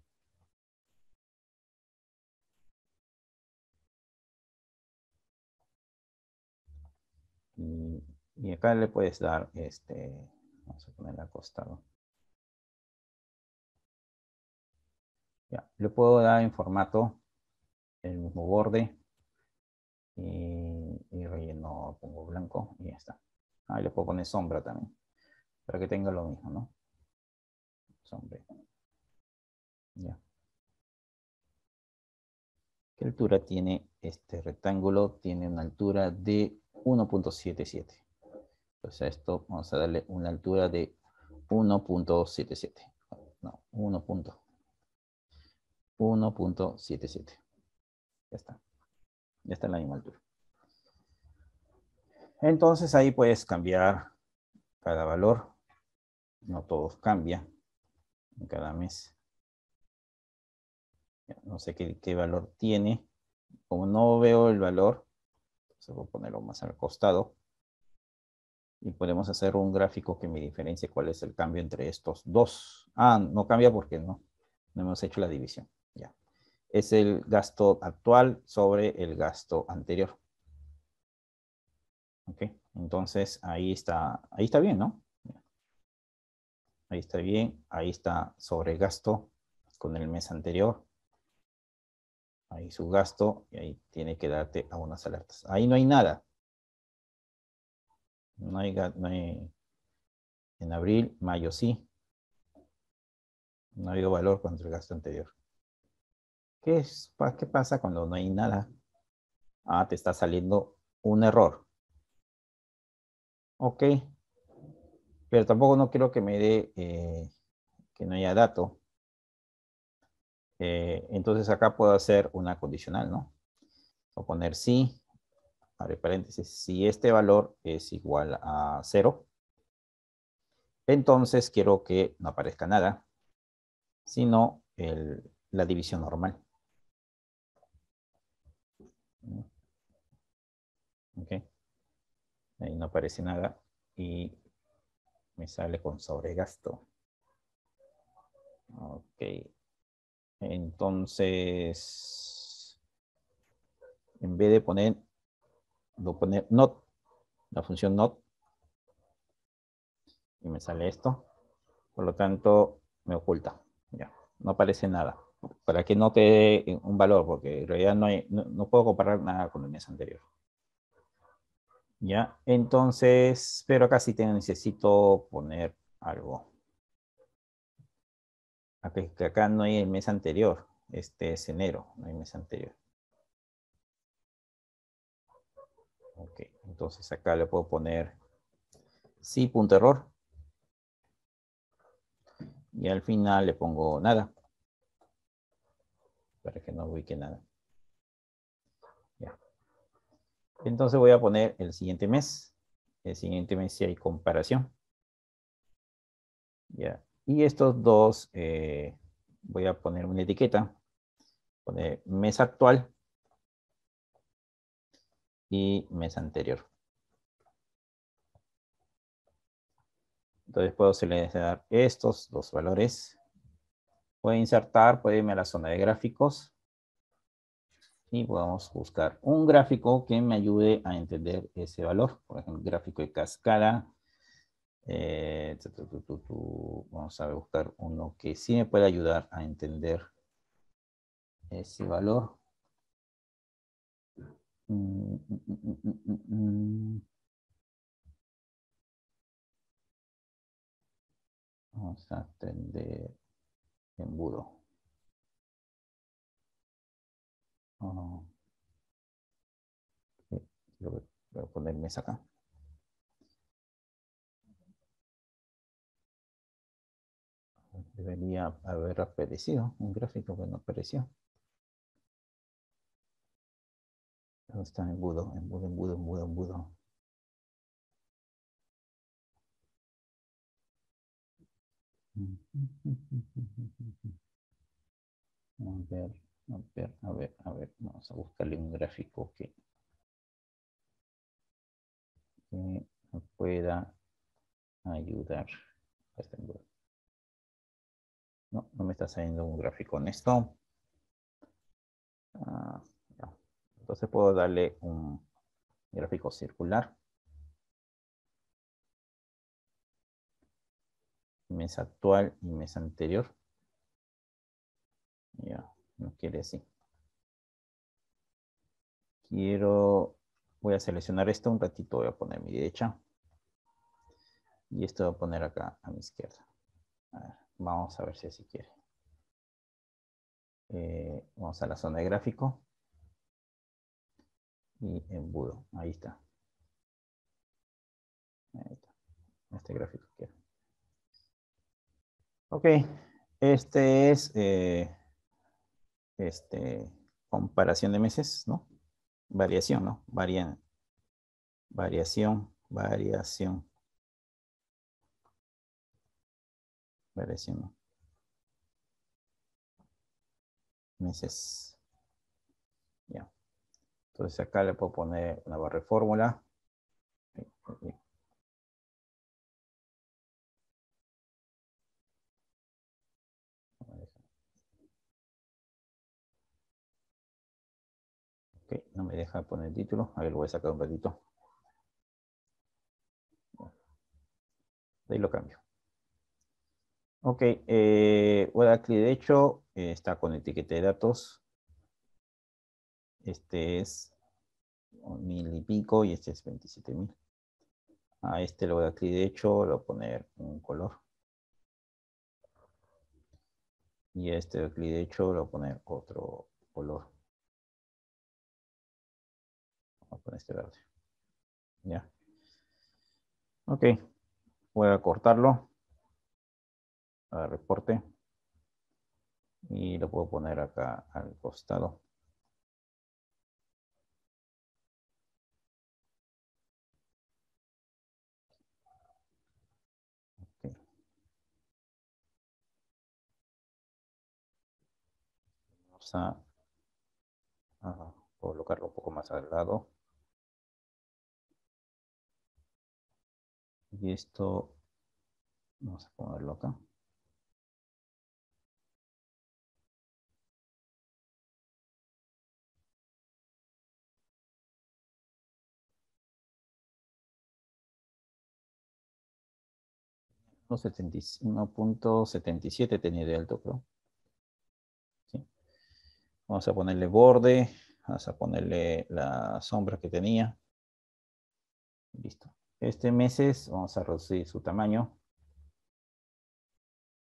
Y acá le puedes dar este, vamos a ponerla acostado. Ya, le puedo dar en formato el mismo borde y, relleno pongo blanco y ya está. Ahí le puedo poner sombra también para que tenga lo mismo, ¿no? Sombra. Ya. ¿Qué altura tiene este rectángulo? Tiene una altura de 1.77. Entonces pues, a esto vamos a darle una altura de 1.77. No, 1. 1.77. Ya está. Ya está en la misma altura. Entonces ahí puedes cambiar cada valor. No todos cambia en cada mes. No sé qué, valor tiene. Como no veo el valor, pues, se voy a ponerlo más al costado y podemos hacer un gráfico que me diferencie cuál es el cambio entre estos dos. Ah, no cambia porque no, hemos hecho la división. Ya. Es el gasto actual sobre el gasto anterior. Ok, entonces ahí está, ahí está bien, ¿no? Ahí está bien, ahí está sobre gasto con el mes anterior. Ahí su gasto y ahí tiene que darte algunas alertas. Ahí no hay nada, no hay, en abril, mayo sí. No ha habido valor contra el gasto anterior. ¿Qué, es, ¿Qué pasa cuando no hay nada? Ah, te está saliendo un error. Ok. Pero tampoco no quiero que me dé eh, que no haya dato. Eh, entonces acá puedo hacer una condicional, ¿no? O poner sí, abre paréntesis, si este valor es igual a cero, entonces quiero que no aparezca nada, sino la división normal. Ok. Ahí no aparece nada y me sale con sobregasto. Ok. Entonces, en vez de poner lo poner not, la función not, y me sale esto. Por lo tanto, me oculta. Ya, no aparece nada. Para que no te un valor, porque en realidad no, hay, no, puedo comparar nada con el mes anterior. Ya, entonces, pero acá sí necesito poner algo. Acá, acá no hay el mes anterior. Este es enero, no hay mes anterior. Entonces acá le puedo poner sí punto error. Y al final le pongo nada. Para que no ubique nada. Entonces voy a poner el siguiente mes. El siguiente mes si hay comparación. Ya. Y estos dos eh, voy a poner una etiqueta. Poner mes actual y mes anterior. Entonces puedo seleccionar estos dos valores. Puedo insertar, puedo irme a la zona de gráficos. Y podemos buscar un gráfico que me ayude a entender ese valor. Por ejemplo, gráfico de cascada. Eh, vamos a buscar uno que sí me puede ayudar a entender ese valor. Mm, mm, mm, Vamos a atender embudo. Oh. voy a quiero poner mesa acá. Debería haber aparecido un gráfico que no apareció. ¿Dónde está embudo? Embudo, embudo, embudo, embudo. A ver, a ver, a ver, a ver. Vamos a buscarle un gráfico que, que pueda ayudar. No, no me está saliendo un gráfico en esto ah, entonces puedo darle un gráfico circular. mes actual y mes anterior. Ya, no quiere así. Quiero, voy a seleccionar esto un ratito, voy a poner mi derecha. Y esto voy a poner acá a mi izquierda. A ver, vamos a ver si así quiere. Eh, vamos a la zona de gráfico. Y embudo, ahí está. Ahí está. Este gráfico quiero. Ok, este es eh, este, comparación de meses, ¿no? Variación, ¿no? Varian, variación, variación. Variación. Meses. Ya. Entonces acá le puedo poner una barra de fórmula. no me deja poner el título. A ver, lo voy a sacar un ratito. Ahí lo cambio. Ok, eh, Oracle de hecho eh, está con etiqueta de datos. Este es mil y pico y este es 27.000. mil. A este lo voy a dar clic derecho, lo voy a poner un color. Y a este clic derecho, lo voy a poner otro color. Voy este verde. Ya. Ok. Voy a cortarlo. A reporte. Y lo puedo poner acá al costado. vamos a, colocarlo un poco más al lado. Y esto, vamos a ponerlo acá. siete tenía de alto, creo. Vamos a ponerle borde, vamos a ponerle la sombra que tenía. Listo este meses, vamos a reducir su tamaño.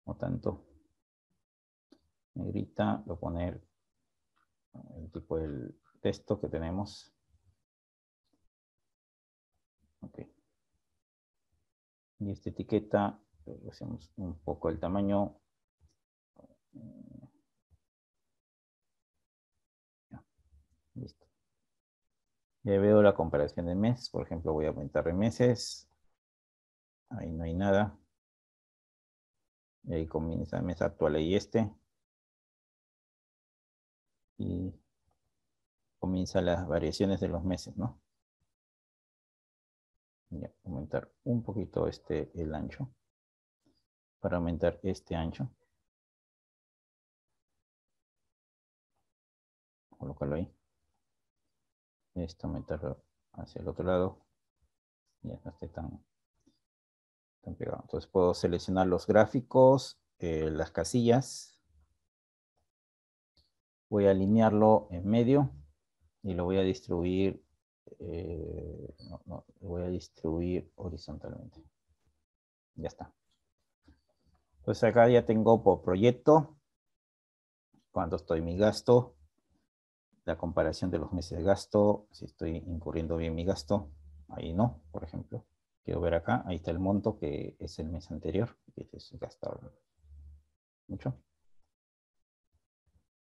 No tanto. Negrita, voy a poner el tipo del texto que tenemos. Ok. Y esta etiqueta, hacemos un poco el tamaño. Ya veo la comparación de meses. Por ejemplo, voy a aumentar de meses. Ahí no hay nada. Y ahí comienza el mes actual y este. Y comienza las variaciones de los meses, ¿no? a aumentar un poquito este, el ancho. Para aumentar este ancho. Colocarlo ahí esto meterlo hacia el otro lado. Ya no está tan, pegado. Entonces puedo seleccionar los gráficos, eh, las casillas. Voy a alinearlo en medio y lo voy a distribuir, eh, no, no, lo voy a distribuir horizontalmente. Ya está. Entonces acá ya tengo por proyecto, Cuando estoy mi gasto, la comparación de los meses de gasto, si estoy incurriendo bien mi gasto, ahí no, por ejemplo. Quiero ver acá, ahí está el monto que es el mes anterior, que es gastado mucho.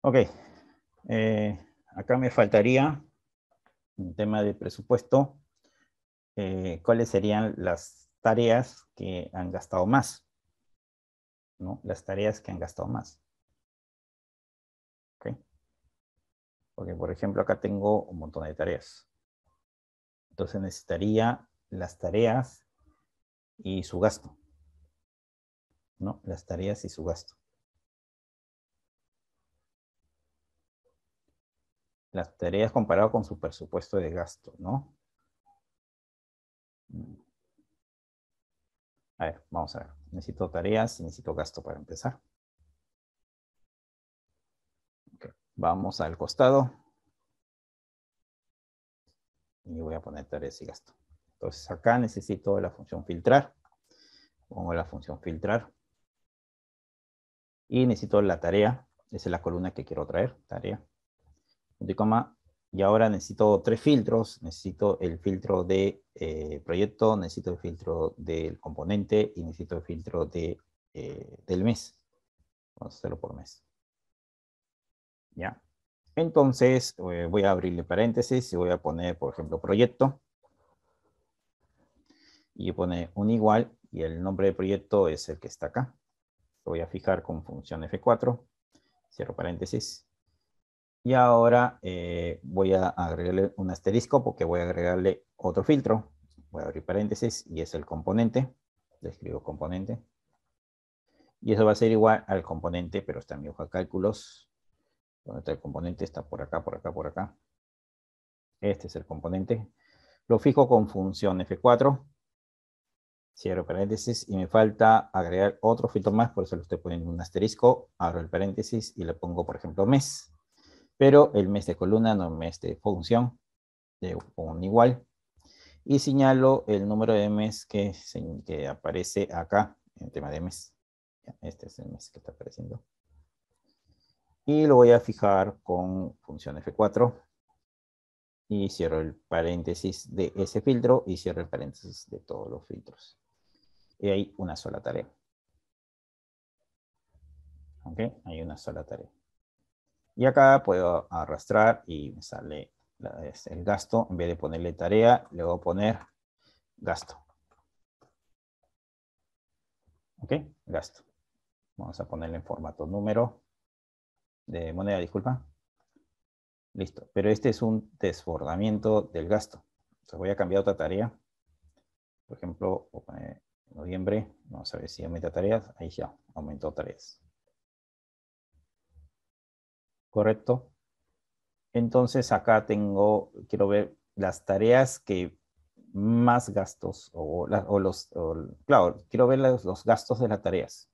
Ok, eh, acá me faltaría un tema de presupuesto, eh, cuáles serían las tareas que han gastado más, ¿no? Las tareas que han gastado más. Porque, por ejemplo, acá tengo un montón de tareas. Entonces necesitaría las tareas y su gasto. ¿No? Las tareas y su gasto. Las tareas comparado con su presupuesto de gasto, ¿no? A ver, vamos a ver. Necesito tareas y necesito gasto para empezar. Vamos al costado. Y voy a poner tareas y gasto. Entonces acá necesito la función filtrar. Pongo la función filtrar. Y necesito la tarea. Esa es la columna que quiero traer. Tarea. y coma. Y ahora necesito tres filtros. Necesito el filtro de eh, proyecto, necesito el filtro del componente y necesito el filtro de, eh, del mes. Vamos a hacerlo por mes. ¿ya? Entonces, eh, voy a abrirle paréntesis y voy a poner, por ejemplo, proyecto. Y pone un igual y el nombre de proyecto es el que está acá. Lo voy a fijar con función F4. Cierro paréntesis. Y ahora eh, voy a agregarle un asterisco porque voy a agregarle otro filtro. Voy a abrir paréntesis y es el componente. Le escribo componente. Y eso va a ser igual al componente, pero está en mi hoja cálculos. Donde el componente, está por acá, por acá, por acá. Este es el componente. Lo fijo con función F4. Cierro paréntesis y me falta agregar otro filtro más, por eso le estoy poniendo un asterisco. Abro el paréntesis y le pongo, por ejemplo, mes. Pero el mes de columna, no mes de función. Le pongo un igual. Y señalo el número de mes que, que aparece acá en tema de mes. Este es el mes que está apareciendo y lo voy a fijar con función F4 y cierro el paréntesis de ese filtro y cierro el paréntesis de todos los filtros. Y hay una sola tarea. ¿Ok? Hay una sola tarea. Y acá puedo arrastrar y me sale el gasto. En vez de ponerle tarea, le voy a poner gasto. ¿Ok? Gasto. Vamos a ponerle en formato número de moneda, disculpa. Listo, pero este es un desbordamiento del gasto. voy a cambiar otra tarea. Por ejemplo, noviembre. Vamos a ver si aumenta tareas. Ahí ya, aumentó tareas. Correcto. Entonces acá tengo, quiero ver las tareas que más gastos o, los, claro, quiero ver los gastos de las tareas.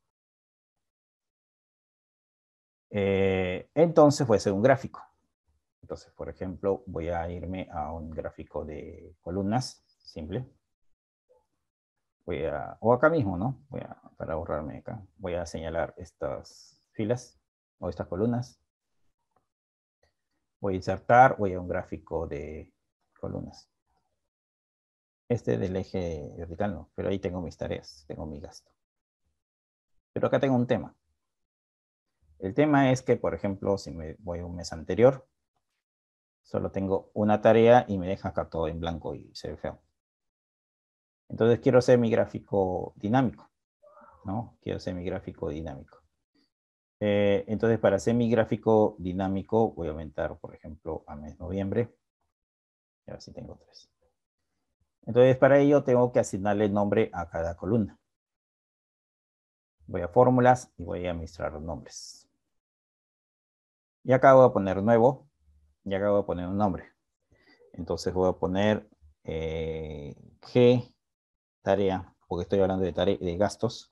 Eh, entonces voy a hacer un gráfico. Entonces, por ejemplo, voy a irme a un gráfico de columnas, simple. Voy a, o acá mismo, ¿no? Voy a, para ahorrarme acá, voy a señalar estas filas o estas columnas. Voy a insertar, voy a un gráfico de columnas. Este del eje vertical no, pero ahí tengo mis tareas, tengo mi gasto. Pero acá tengo un tema. El tema es que, por ejemplo, si me voy a un mes anterior, solo tengo una tarea y me deja acá todo en blanco y se ve feo. Entonces quiero hacer mi gráfico dinámico, ¿no? Quiero hacer mi gráfico dinámico. Eh, entonces para hacer mi gráfico dinámico voy a aumentar, por ejemplo, a mes noviembre. Y ahora sí tengo tres. Entonces para ello tengo que asignarle nombre a cada columna. Voy a fórmulas y voy a administrar los nombres. Y acá voy a poner nuevo. Y acá voy a poner un nombre. Entonces voy a poner eh, G tarea, porque estoy hablando de, de gastos.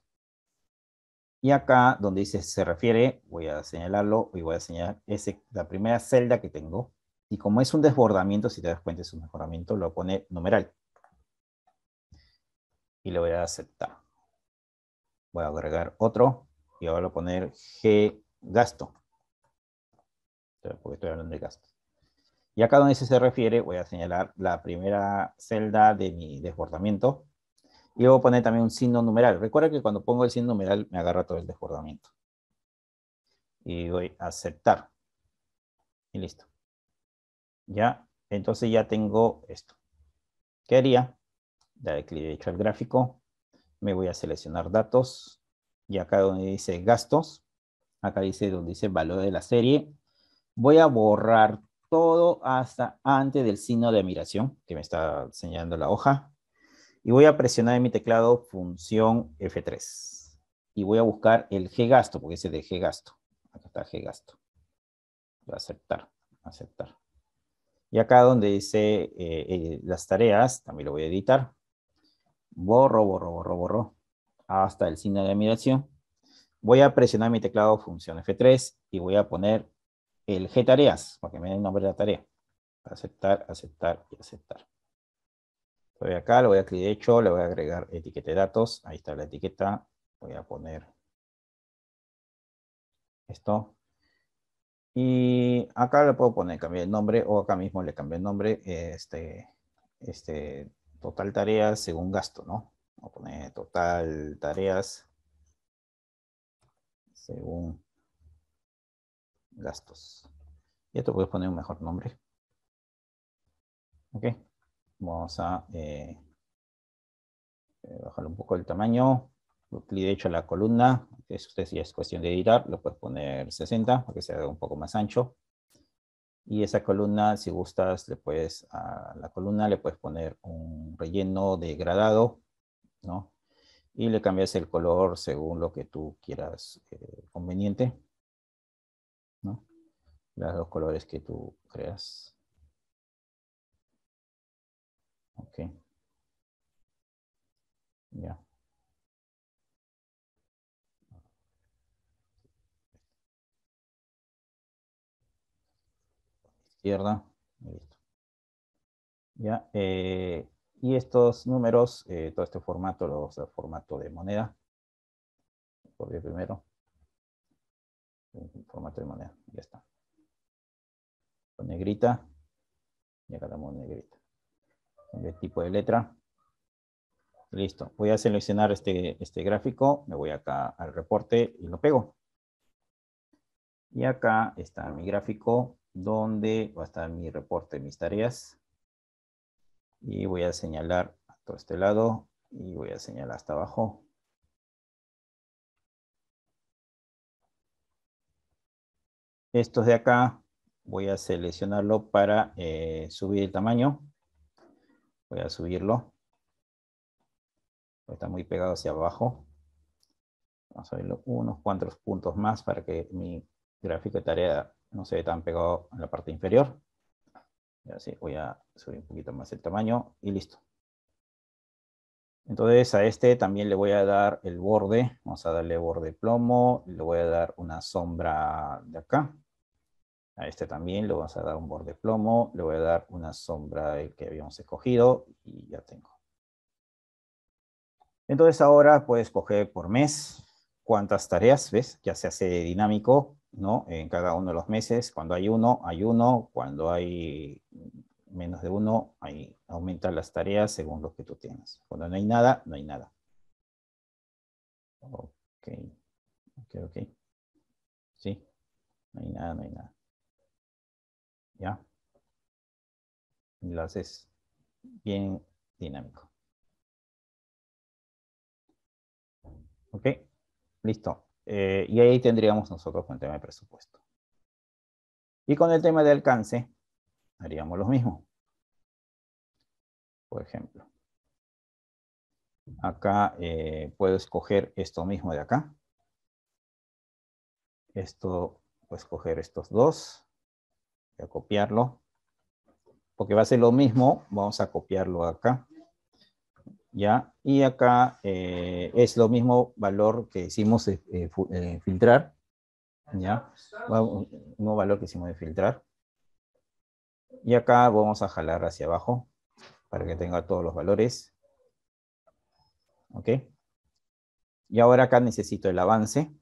Y acá donde dice se refiere, voy a señalarlo y voy a señalar ese, la primera celda que tengo. Y como es un desbordamiento, si te das cuenta es un mejoramiento lo pone a numeral. Y lo voy a aceptar. Voy a agregar otro y ahora voy a poner G gasto porque estoy hablando de gastos. Y acá donde se refiere, voy a señalar la primera celda de mi desbordamiento. Y voy a poner también un signo numeral. Recuerda que cuando pongo el signo numeral me agarra todo el desbordamiento. Y voy a aceptar. Y listo. Ya, entonces ya tengo esto. ¿Qué haría? clic derecho al gráfico. Me voy a seleccionar datos. Y acá donde dice gastos, acá dice donde dice valor de la serie, voy a borrar todo hasta antes del signo de admiración que me está señalando la hoja. Y voy a presionar en mi teclado función F3. Y voy a buscar el G gasto, porque ese es de G gasto. Acá está G gasto. Voy a aceptar, aceptar. Y acá donde dice eh, eh, las tareas, también lo voy a editar. Borro, borro, borro, borro. Hasta el signo de admiración. Voy a presionar mi teclado función F3 y voy a poner el G tareas, porque me da el nombre de la tarea. Aceptar, aceptar y aceptar. Voy acá, le voy a clic hecho, le voy a agregar etiqueta de datos. Ahí está la etiqueta. Voy a poner esto. Y acá le puedo poner, cambiar el nombre, o acá mismo le cambio el nombre, este, este, total tareas según gasto, ¿no? Voy a poner total tareas según gastos. y te puedes poner un mejor nombre. Ok. Vamos a eh, eh, bajar un poco el tamaño. Clic derecho a la columna. usted, ya es cuestión de editar. Lo puedes poner 60 para que sea un poco más ancho. Y esa columna, si gustas, le puedes, a la columna le puedes poner un relleno degradado, ¿no? Y le cambias el color según lo que tú quieras eh, conveniente las dos colores que tú creas. Ok. Ya. Izquierda. Listo. Ya. Eh, y estos números, eh, todo este formato, lo vamos formato de moneda. Por primero. Formato de moneda. Ya está negrita. Y acá damos negrita. El tipo de letra. Listo. Voy a seleccionar este, este gráfico. Me voy acá al reporte y lo pego. Y acá está mi gráfico donde va a estar mi reporte, mis tareas. Y voy a señalar a todo este lado y voy a señalar hasta abajo. Estos de acá voy a seleccionarlo para eh, subir el tamaño. Voy a subirlo. Está muy pegado hacia abajo. Vamos a subirlo unos cuantos puntos más para que mi gráfico de tarea no se vea tan pegado en la parte inferior. así voy a subir un poquito más el tamaño y listo. Entonces a este también le voy a dar el borde. Vamos a darle borde plomo. Le voy a dar una sombra de acá a este también le vamos a dar un borde plomo, le voy a dar una sombra el que habíamos escogido y ya tengo. Entonces ahora puedes coger por mes cuántas tareas, ¿ves? Ya se hace dinámico, ¿no? En cada uno de los meses, cuando hay uno, hay uno, cuando hay menos de uno, ahí aumentan las tareas según lo que tú tienes. Cuando no hay nada, no hay nada. Ok, ok, ok. Sí, no hay nada, no hay nada. ¿Ya? enlaces bien dinámico. ¿Ok? Listo. Eh, y ahí tendríamos nosotros con el tema de presupuesto. Y con el tema de alcance, haríamos lo mismo. Por ejemplo, acá eh, puedo escoger esto mismo de acá. Esto, puedo escoger estos dos a copiarlo. Porque va a ser lo mismo. Vamos a copiarlo acá. ¿Ya? Y acá eh, es lo mismo valor que hicimos eh, eh, filtrar. ¿Ya? valor que hicimos de filtrar. Y acá vamos a jalar hacia abajo para que tenga todos los valores. ¿Ok? Y ahora acá necesito el avance.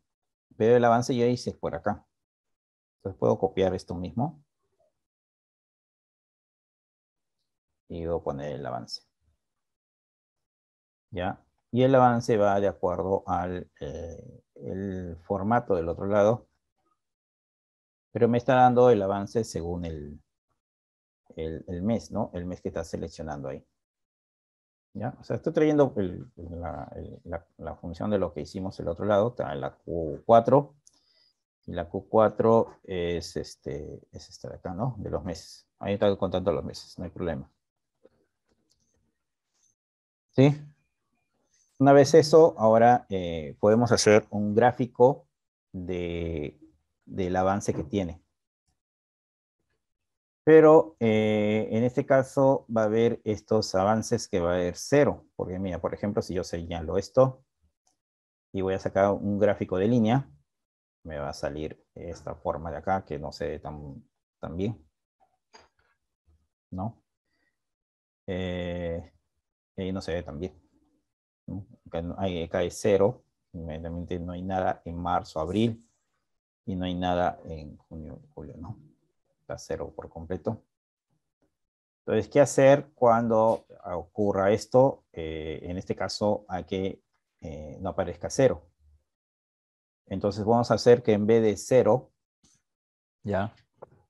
Pero el avance ya hice por acá. Entonces puedo copiar esto mismo. y voy a poner el avance. ¿Ya? Y el avance va de acuerdo al eh, el formato del otro lado. Pero me está dando el avance según el, el, mes, ¿no? El mes que está seleccionando ahí. ¿Ya? O sea, estoy trayendo la, función de lo que hicimos el otro lado, la Q4. Y la Q4 es, este, es esta de acá, ¿no? De los meses. Ahí está contando los meses, no hay problema. ¿Sí? Una vez eso, ahora eh, podemos hacer un gráfico de, del avance que tiene. Pero eh, en este caso va a haber estos avances que va a haber cero. Porque mira, por ejemplo, si yo señalo esto y voy a sacar un gráfico de línea, me va a salir esta forma de acá que no se ve tan, tan bien. ¿No? Eh, y ahí no se ve también. bien hay, cero, inmediatamente no hay nada en marzo, abril, y no hay nada en junio, julio, ¿no? Está cero por completo. Entonces, ¿qué hacer cuando ocurra esto? Eh, en este caso, a que eh, no aparezca cero. Entonces, vamos a hacer que en vez de cero, ¿ya?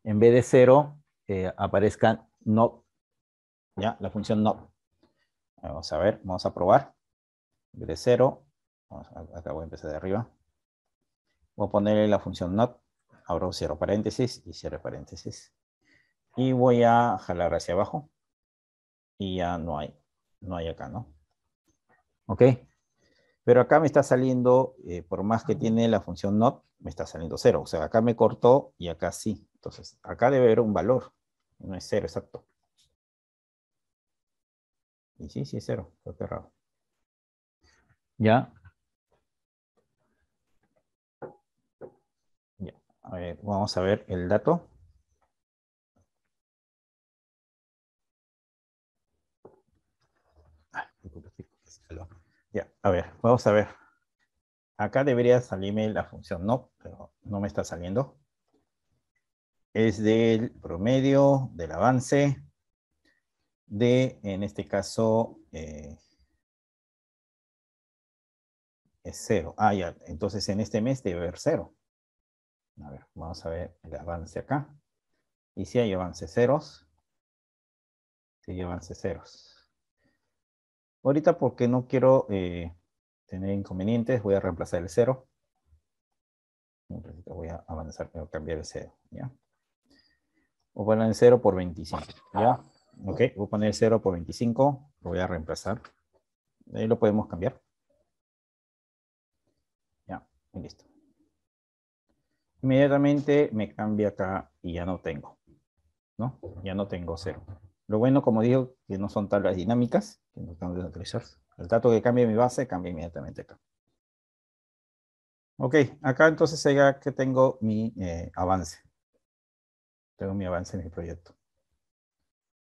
En vez de cero, eh, aparezca no, ¿ya? La función no. Vamos a ver, vamos a probar. De cero, Acá voy a empezar de arriba. Voy a ponerle la función not. Abro cierro paréntesis y cierro paréntesis. Y voy a jalar hacia abajo. Y ya no hay, no hay acá, ¿no? ¿Ok? Pero acá me está saliendo, eh, por más que tiene la función not, me está saliendo cero. O sea, acá me cortó y acá sí. Entonces, acá debe haber un valor. No es cero exacto. Y sí, sí cero, está cerrado. Ya. Ya. A ver, vamos a ver el dato. Ah, ya, a ver, vamos a ver. Acá debería salirme la función, no, pero no me está saliendo. Es del promedio, del avance, de, en este caso, eh, es cero Ah, ya, entonces en este mes debe haber cero A ver, vamos a ver el avance acá. Y si hay avance ceros, si hay avance ceros. Ahorita porque no quiero eh, tener inconvenientes, voy a reemplazar el cero Voy a avanzar, voy a cambiar el cero ¿ya? O van en cero por 25, ¿ya? Ok, voy a poner 0 por 25, lo voy a reemplazar. Ahí lo podemos cambiar. Ya, listo. Inmediatamente me cambia acá y ya no tengo. ¿No? Ya no tengo 0. Lo bueno, como digo, que no son tablas dinámicas, que no de utilizar. El dato que cambie mi base cambia inmediatamente acá. Ok, acá entonces ya que tengo mi eh, avance. Tengo mi avance en el proyecto.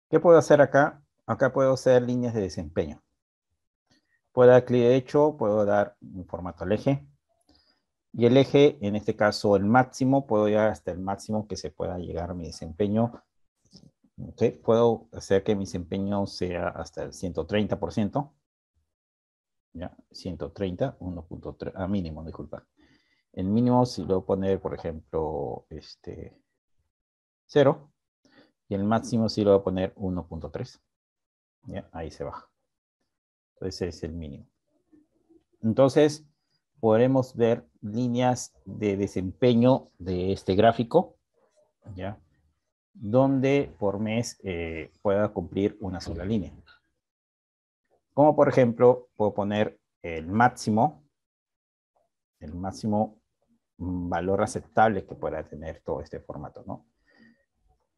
¿Qué puedo hacer acá? Acá puedo hacer líneas de desempeño. Puedo dar clic derecho, puedo dar un formato al eje. Y el eje, en este caso el máximo, puedo llegar hasta el máximo que se pueda llegar a mi desempeño. Okay. Puedo hacer que mi desempeño sea hasta el 130%. ¿Ya? 130, 1.3, a mínimo, disculpa. El mínimo, si lo pone, por ejemplo, este, 0, y el máximo sí lo voy a poner 1.3. Ahí se baja. Entonces ese es el mínimo. Entonces podremos ver líneas de desempeño de este gráfico, ¿ya? Donde por mes eh, pueda cumplir una sola línea. Como por ejemplo, puedo poner el máximo, el máximo valor aceptable que pueda tener todo este formato, ¿no?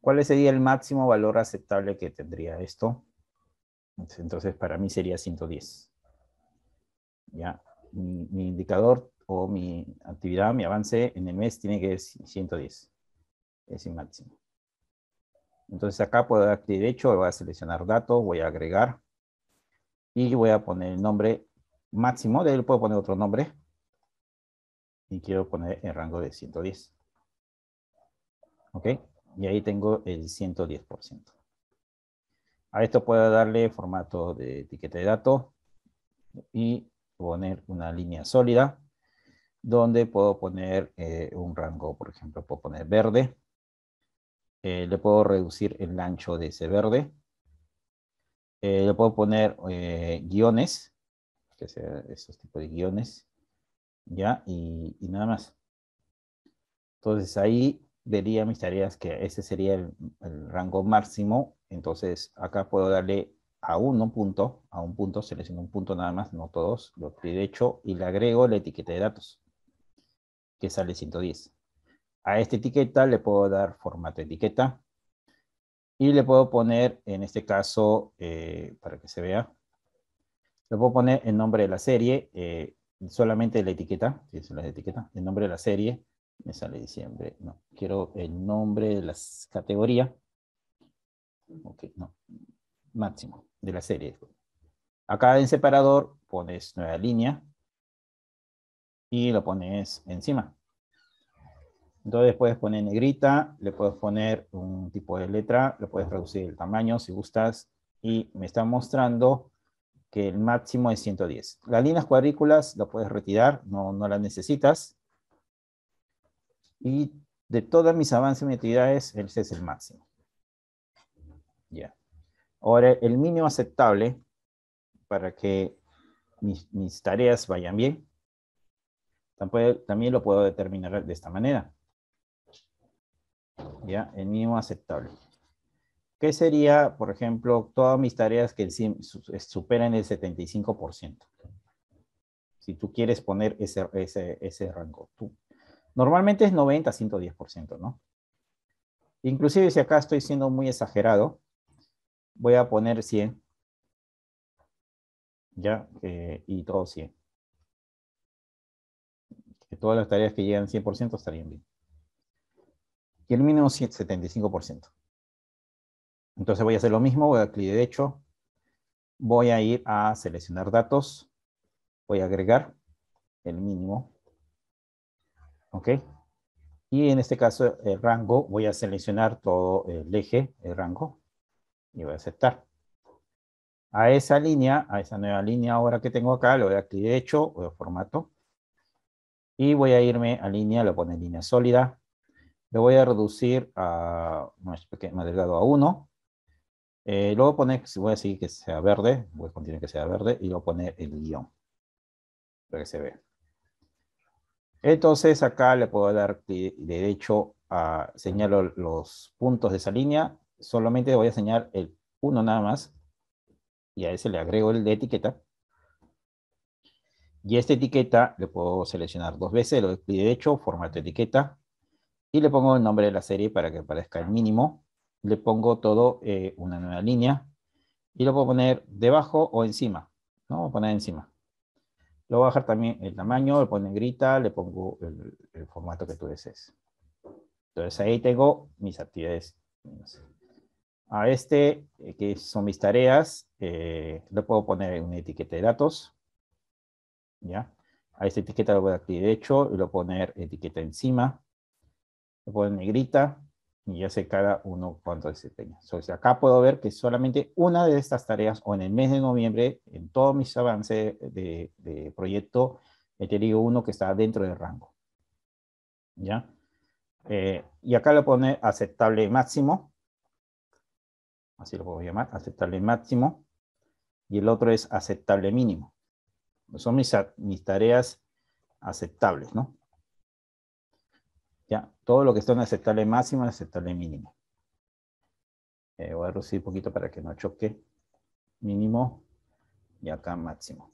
¿Cuál sería el máximo valor aceptable que tendría esto? Entonces, para mí sería 110. ¿Ya? Mi, indicador o mi actividad, mi avance en el mes tiene que ser 110. Es el máximo. Entonces acá puedo dar clic derecho, voy a seleccionar datos, voy a agregar. Y voy a poner el nombre máximo, de él puedo poner otro nombre. Y quiero poner el rango de 110. ¿Ok? Y ahí tengo el 110%. A esto puedo darle formato de etiqueta de dato y poner una línea sólida donde puedo poner eh, un rango, por ejemplo, puedo poner verde. Eh, le puedo reducir el ancho de ese verde. Eh, le puedo poner guiones, que sea esos tipos de guiones, ya, y, y nada más. Entonces ahí vería mis tareas que ese sería el, rango máximo. Entonces acá puedo darle a uno punto, a un punto, selecciono un punto nada más, no todos, lo derecho y le agrego la etiqueta de datos, que sale 110. A esta etiqueta le puedo dar formato etiqueta y le puedo poner, en este caso, eh, para que se vea, le puedo poner el nombre de la serie, eh, solamente la etiqueta, si la etiqueta, el nombre de la serie, me sale diciembre, no, quiero el nombre de las categoría. ok, no, máximo, de la serie. Acá en separador pones nueva línea y lo pones encima. Entonces puedes poner negrita, le puedes poner un tipo de letra, le puedes reducir el tamaño si gustas. Y me está mostrando que el máximo es 110. Las líneas cuadrículas lo puedes retirar, no, no las necesitas y de todas mis avances y mis ese es el máximo. Ya. Ahora, el mínimo aceptable para que mis, tareas vayan bien, también, lo puedo determinar de esta manera. Ya, el mínimo aceptable. ¿Qué sería, por ejemplo, todas mis tareas que superan el 75%? Si tú quieres poner ese, ese rango, tú Normalmente es 90 110%, ¿no? Inclusive si acá estoy siendo muy exagerado, voy a poner 100. Ya, eh, y todo 100. Que todas las tareas que llegan 100% estarían bien. Y el mínimo 75%. Entonces voy a hacer lo mismo, voy a clic derecho, voy a ir a seleccionar datos, voy a agregar el mínimo ¿ok? Y en este caso, el rango, voy a seleccionar todo el eje, el rango, y voy a aceptar. A esa línea, a esa nueva línea ahora que tengo acá, lo voy a clic derecho, voy a formato, y voy a irme a línea, lo pone línea sólida, le voy a reducir a más, pequeño, delgado a 1, eh, luego pone, voy a decir que sea verde, voy a continuar que sea verde, y lo pone el guión, para que se vea. Entonces acá le puedo dar derecho a señalar los puntos de esa línea. Solamente voy a señalar el 1 nada más. Y a ese le agrego el de etiqueta. Y esta etiqueta le puedo seleccionar dos veces, Le doy derecho, formato etiqueta, y le pongo el nombre de la serie para que aparezca el mínimo. Le pongo todo eh, una nueva línea y lo puedo poner debajo o encima. ¿no? Voy a poner encima. Lo voy a bajar también el tamaño, le pongo negrita, le pongo el, formato que tú desees. Entonces ahí tengo mis actividades. A este, eh, que son mis tareas, eh, lo le puedo poner una etiqueta de datos. ¿Ya? A esta etiqueta lo voy a dar derecho y lo voy a poner etiqueta encima. Le pongo negrita y ya sé cada uno cuánto desempeña. Entonces, acá puedo ver que solamente una de estas tareas, o en el mes de noviembre, en todos mis avances de, proyecto, he tenido uno que está dentro del rango. ¿Ya? Eh, y acá lo pone aceptable máximo. Así lo puedo llamar, aceptable máximo. Y el otro es aceptable mínimo. Son mis, mis tareas aceptables, ¿no? ¿ya? Todo lo que está en aceptable máximo, aceptable mínimo. Eh, voy a reducir un poquito para que no choque. Mínimo y acá máximo.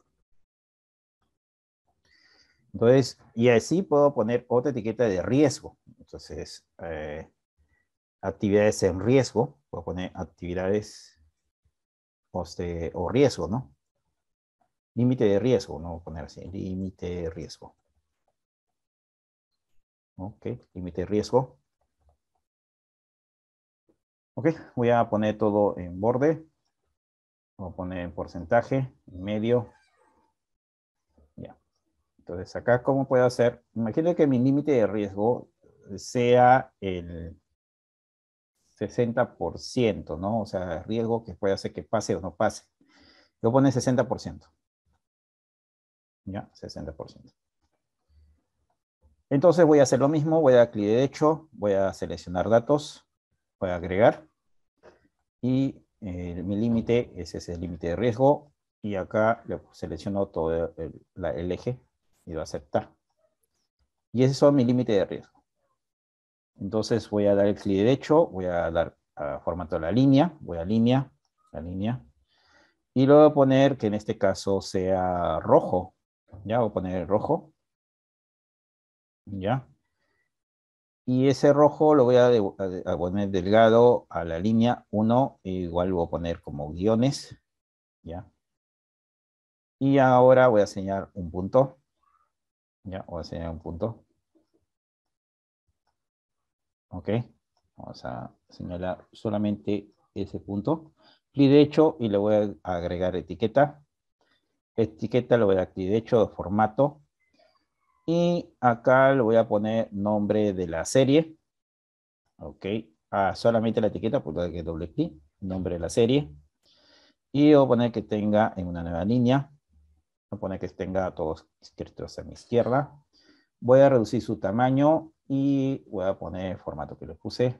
Entonces, y así puedo poner otra etiqueta de riesgo. Entonces, eh, actividades en riesgo, puedo poner actividades o riesgo, ¿no? Límite de riesgo, no voy a poner así, límite de riesgo. Ok, límite de riesgo. Ok, voy a poner todo en borde. Voy a poner en porcentaje, en medio. Ya. Entonces acá, ¿cómo puedo hacer? Imagino que mi límite de riesgo sea el 60%, ¿no? O sea, riesgo que puede hacer que pase o no pase. Yo pone 60%. Ya, 60%. Entonces voy a hacer lo mismo, voy a dar clic derecho, voy a seleccionar datos, voy a agregar. Y eh, mi límite, es el límite de riesgo. Y acá selecciono todo el, eje y lo aceptar. Y ese es mi límite de riesgo. Entonces voy a dar el clic derecho, voy a dar formato a la línea, voy a línea, la línea. Y lo voy a poner que en este caso sea rojo. Ya voy a poner rojo. ¿ya? Y ese rojo lo voy a, poner delgado a la línea 1, igual lo voy a poner como guiones, ¿ya? Y ahora voy a señalar un punto, ¿ya? Voy a señalar un punto. ¿Ok? Vamos a señalar solamente ese punto. Clic derecho y le voy a agregar etiqueta. Etiqueta lo voy a dar clic derecho, formato, y acá le voy a poner nombre de la serie. Ok. Ah, solamente la etiqueta, porque es doble clic. Nombre de la serie. Y voy a poner que tenga en una nueva línea. Voy a poner que tenga todos escritos a mi izquierda. Voy a reducir su tamaño y voy a poner el formato que le puse.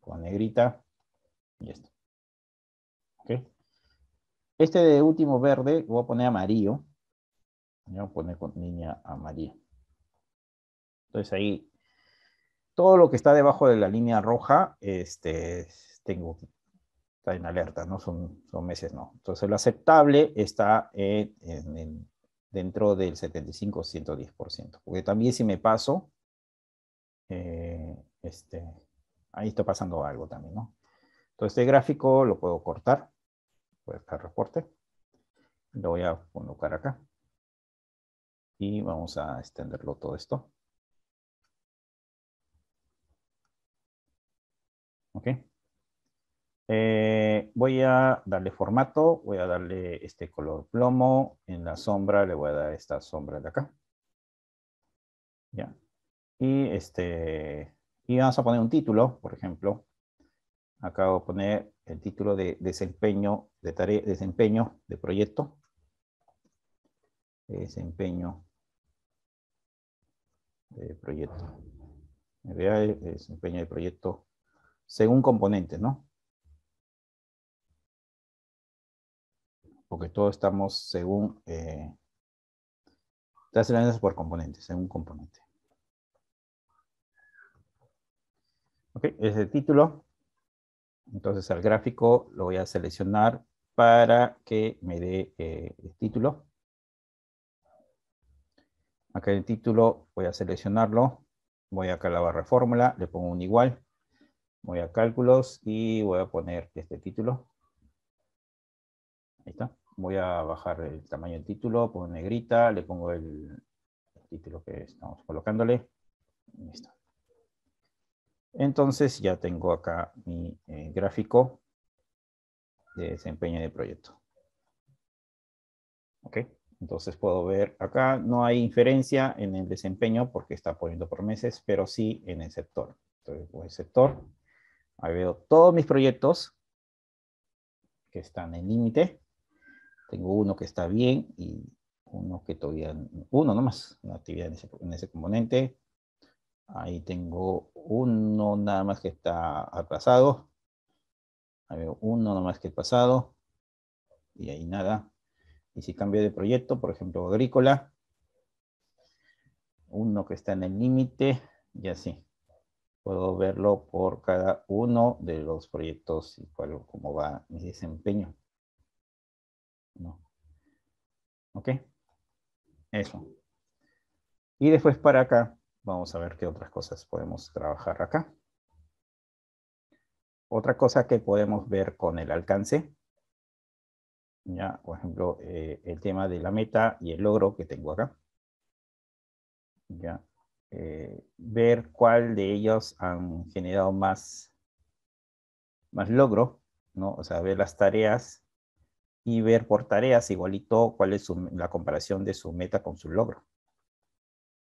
Con negrita. Y esto. Ok. Este de último verde, voy a poner amarillo. Voy a poner con línea amarilla. Entonces ahí, todo lo que está debajo de la línea roja, este, tengo, está en alerta, ¿no? Son, son meses, ¿no? Entonces lo aceptable está dentro del 75-110%, porque también si me paso, eh, este, ahí está pasando algo también, ¿no? Entonces este gráfico lo puedo cortar, voy a reporte, lo voy a colocar acá y vamos a extenderlo todo esto. Eh, voy a darle formato, voy a darle este color plomo, en la sombra le voy a dar esta sombra de acá. Ya. Y este, y vamos a poner un título, por ejemplo. Acá voy a poner el título de desempeño de tarea, desempeño de proyecto. Desempeño de proyecto. Eh, desempeño de proyecto según componentes, ¿no? Porque todos estamos según... Eh, por componente, según componente. Ok, es el título. Entonces al gráfico lo voy a seleccionar para que me dé eh, el título. Acá el título voy a seleccionarlo. Voy acá a la barra fórmula, le pongo un igual. Voy a cálculos y voy a poner este título. Ahí está. Voy a bajar el tamaño del título, pongo negrita, le pongo el, título que estamos colocándole. Listo. Entonces ya tengo acá mi eh, gráfico de desempeño de proyecto. Ok, entonces puedo ver acá, no hay inferencia en el desempeño porque está poniendo por meses, pero sí en el sector. Entonces voy sector, Ahí veo todos mis proyectos que están en límite. Tengo uno que está bien y uno que todavía, uno nomás, una actividad en ese, componente. Ahí tengo uno nada más que está atrasado. Ahí veo uno nomás que el pasado. Y ahí nada. Y si cambio de proyecto, por ejemplo, agrícola, uno que está en el límite, y así puedo verlo por cada uno de los proyectos y cuál, cómo va mi desempeño. ¿No? ¿Ok? Eso. Y después para acá, vamos a ver qué otras cosas podemos trabajar acá. Otra cosa que podemos ver con el alcance, ya, por ejemplo, eh, el tema de la meta y el logro que tengo acá. Ya, eh, ver cuál de ellos han generado más, logro, ¿no? O sea, ver las tareas y ver por tareas igualito cuál es la comparación de su meta con su logro.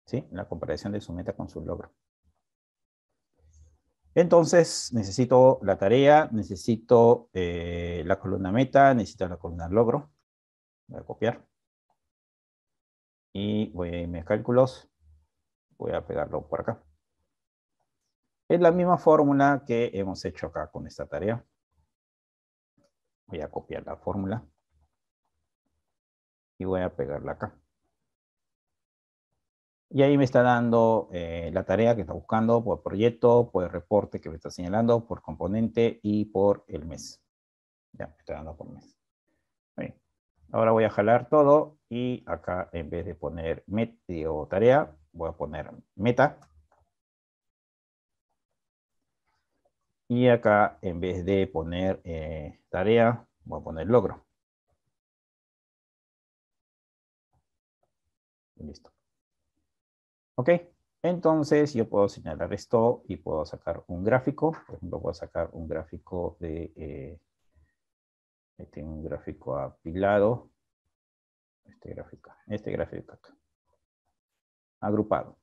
¿Sí? La comparación de su meta con su logro. Entonces, necesito la tarea, necesito eh, la columna meta, necesito la columna logro. Voy a copiar. Y voy a irme a cálculos voy a pegarlo por acá. Es la misma fórmula que hemos hecho acá con esta tarea. Voy a copiar la fórmula. Y voy a pegarla acá. Y ahí me está dando eh, la tarea que está buscando por proyecto, por reporte que me está señalando, por componente y por el mes. Ya, me está dando por mes. Ahora voy a jalar todo y acá en vez de poner medio tarea, voy a poner meta. Y acá, en vez de poner eh, tarea, voy a poner logro. Listo. Ok, entonces yo puedo señalar esto y puedo sacar un gráfico. Por ejemplo, puedo sacar un gráfico de... Eh, tengo un gráfico apilado. Este gráfico, este gráfico acá agrupado.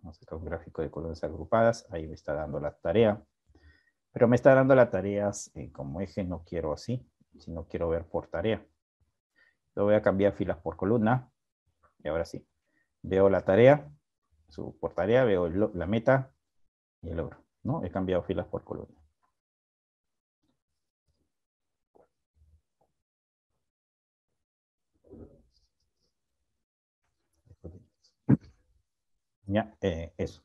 Vamos a sacar un gráfico de columnas agrupadas. Ahí me está dando la tarea. Pero me está dando las tareas eh, como eje. No quiero así, sino quiero ver por tarea. Lo voy a cambiar filas por columna. Y ahora sí. Veo la tarea. Su, por tarea veo la meta y el logro. ¿no? He cambiado filas por columna. Ya, eh, eso.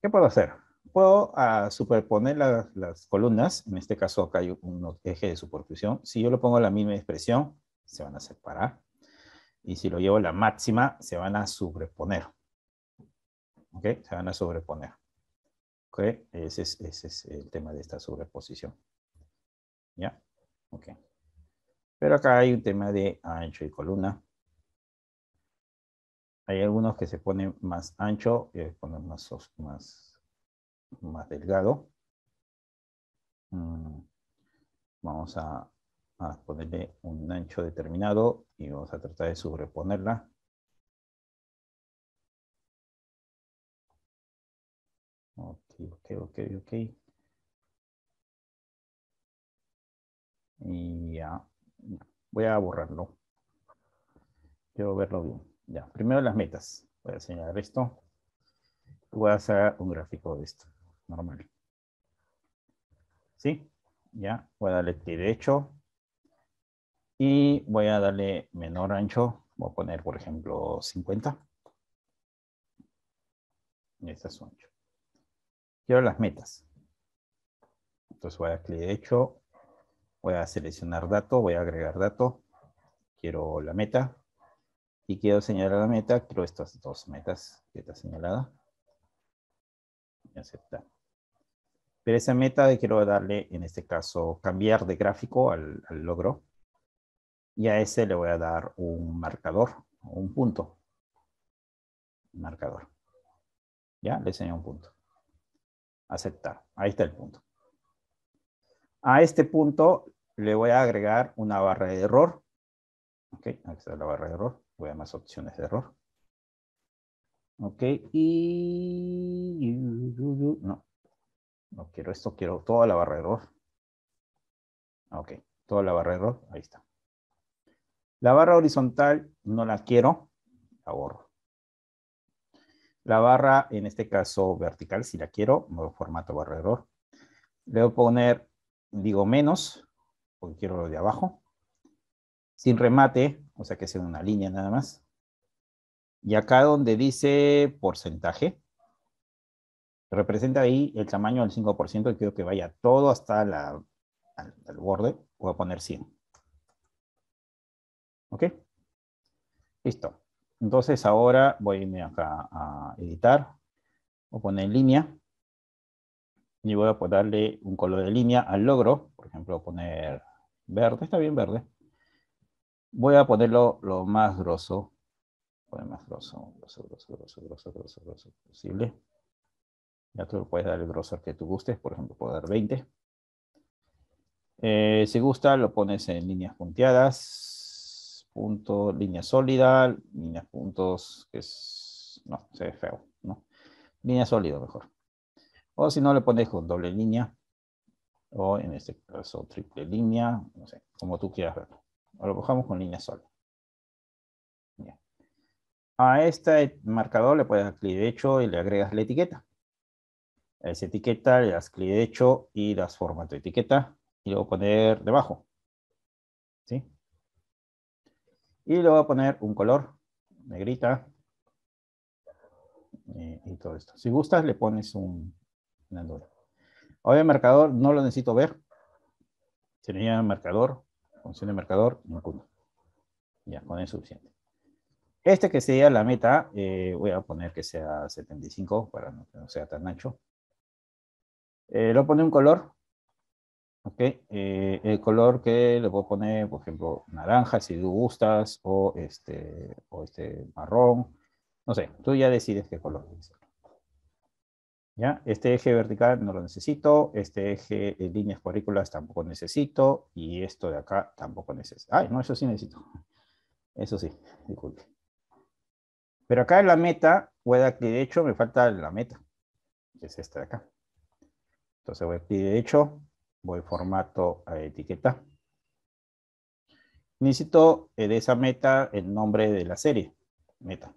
¿Qué puedo hacer? Puedo ah, superponer las columnas, en este caso acá hay un, eje de superposición. Si yo lo pongo la misma expresión, se van a separar. Y si lo llevo a la máxima, se van a sobreponer. ¿Ok? Se van a sobreponer. ¿Ok? Ese es, ese es el tema de esta sobreposición. ¿Ya? Ok. Pero acá hay un tema de ancho y columna. Hay algunos que se ponen más ancho, y ponen más, más, más delgado. Mm, vamos a, a ponerle un ancho determinado y vamos a tratar de sobreponerla. Ok, ok, ok, ok. Y ya, voy a borrarlo. Quiero verlo bien. Ya, primero las metas. Voy a señalar esto. Voy a hacer un gráfico de esto, normal. ¿Sí? Ya, voy a darle clic derecho. Y voy a darle menor ancho. Voy a poner, por ejemplo, 50. Y este es su ancho. Quiero las metas. Entonces voy a clic derecho. Voy a seleccionar dato. Voy a agregar dato. Quiero la meta quiero señalar la meta, creo estas dos metas que está señalada. aceptar. Pero esa meta quiero darle, en este caso, cambiar de gráfico al, logro. Y a ese le voy a dar un marcador, un punto. Marcador. Ya, le enseño un punto. Aceptar. Ahí está el punto. A este punto le voy a agregar una barra de error. Ok, aquí está la barra de error voy a más opciones de error. Ok, y... No, no quiero esto, quiero toda la barra de error. Ok, toda la barra de error, ahí está. La barra horizontal no la quiero, la borro. La barra, en este caso vertical, si la quiero, nuevo formato barra de error. Le voy a poner, digo menos, porque quiero lo de abajo sin remate, o sea que sea una línea nada más. Y acá donde dice porcentaje, representa ahí el tamaño del 5%, y quiero que vaya todo hasta la, borde, voy a poner 100. ¿Ok? Listo. Entonces ahora voy a irme acá a editar, voy a poner línea, y voy a darle un color de línea al logro, por ejemplo, poner verde, está bien verde voy a ponerlo lo más grosso, lo más grosso, grosso, grosso, grosso, grosso, grosso, posible. Ya tú puedes dar el grosor que tú gustes, por ejemplo, puedo dar 20. Eh, si gusta, lo pones en líneas punteadas, punto, línea sólida, líneas puntos, que es, no, se ve feo, ¿no? Línea sólida mejor. O si no, le pones con doble línea, o en este caso triple línea, no sé, como tú quieras verlo lo cojamos con línea sola. A este marcador le puedes dar clic derecho y le agregas la etiqueta. A esa etiqueta le das clic derecho y das formato de etiqueta. Y luego poner debajo. ¿Sí? Y le voy a poner un color, negrita. Eh, y todo esto. Si gustas, le pones un, hoy el marcador no lo necesito ver. Sería marcador Función de marcador, ninguno. Ya, con eso suficiente. Este que sería la meta, eh, voy a poner que sea 75 para no, que no sea tan ancho. Eh, lo pone un color. Ok, eh, el color que le puedo poner, por ejemplo, naranja si tú gustas, o este, o este marrón. No sé, tú ya decides qué color. Es. ¿Ya? Este eje vertical no lo necesito, este eje en líneas cuadrículas tampoco necesito, y esto de acá tampoco necesito. Ay, no, eso sí necesito. Eso sí, disculpe. Pero acá en la meta, voy a dar clic derecho, me falta la meta, que es esta de acá. Entonces voy a clic derecho, voy a formato a etiqueta. Necesito eh, de esa meta el nombre de la serie, meta.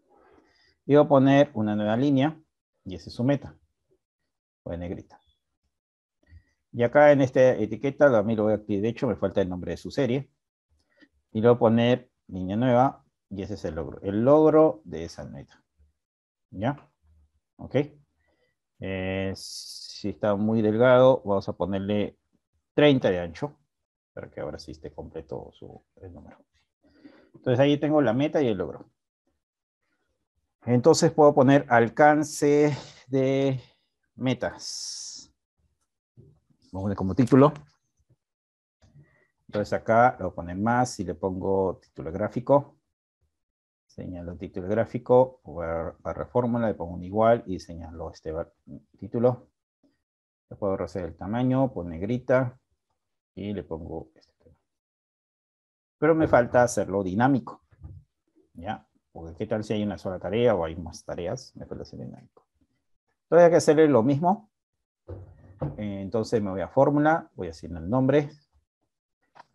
Y voy a poner una nueva línea, y esa es su meta o de negrita. Y acá en esta etiqueta mí lo voy a activar, de hecho me falta el nombre de su serie. Y le voy a poner línea nueva y ese es el logro, el logro de esa meta. ¿Ya? ¿Ok? Eh, si está muy delgado, vamos a ponerle 30 de ancho, para que ahora sí esté completo su, el número. Entonces ahí tengo la meta y el logro. Entonces puedo poner alcance de metas. Pongo como título. Entonces acá lo ponen más y le pongo título gráfico. Señalo título gráfico, barra fórmula, le pongo un igual y señalo este título. Le puedo hacer el tamaño, pone negrita y le pongo este. Pero me falta hacerlo dinámico. ¿Ya? Porque qué tal si hay una sola tarea o hay más tareas, me falta hacer dinámico. Entonces hay que hacerle lo mismo. Eh, entonces me voy a fórmula, voy a asignar el nombre,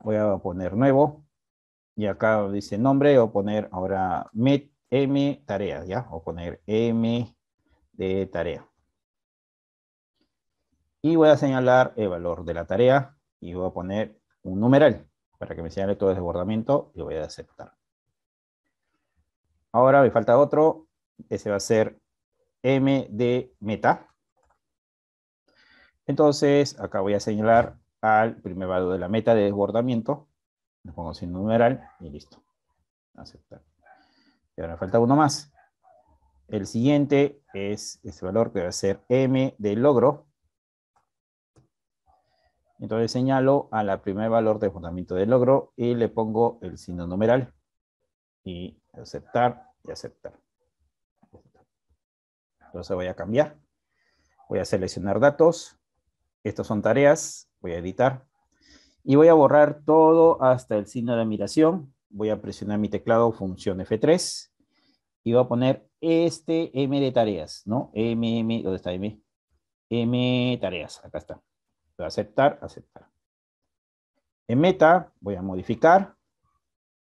voy a poner nuevo, y acá dice nombre, voy a poner ahora met, m tarea, ¿ya? Voy a poner m de tarea. Y voy a señalar el valor de la tarea, y voy a poner un numeral, para que me señale todo el desbordamiento, y voy a aceptar. Ahora me falta otro, ese va a ser M de meta. Entonces, acá voy a señalar al primer valor de la meta de desbordamiento. Le pongo sin numeral y listo. Aceptar. Y ahora falta uno más. El siguiente es este valor que va a ser M de logro. Entonces señalo a la primer valor de desbordamiento de logro y le pongo el signo numeral. Y aceptar y aceptar. Entonces voy a cambiar. Voy a seleccionar datos. Estas son tareas. Voy a editar. Y voy a borrar todo hasta el signo de admiración. Voy a presionar mi teclado función F3. Y voy a poner este M de tareas, ¿no? M, M, ¿dónde está M? M tareas, acá está. Voy a aceptar, aceptar. En meta voy a modificar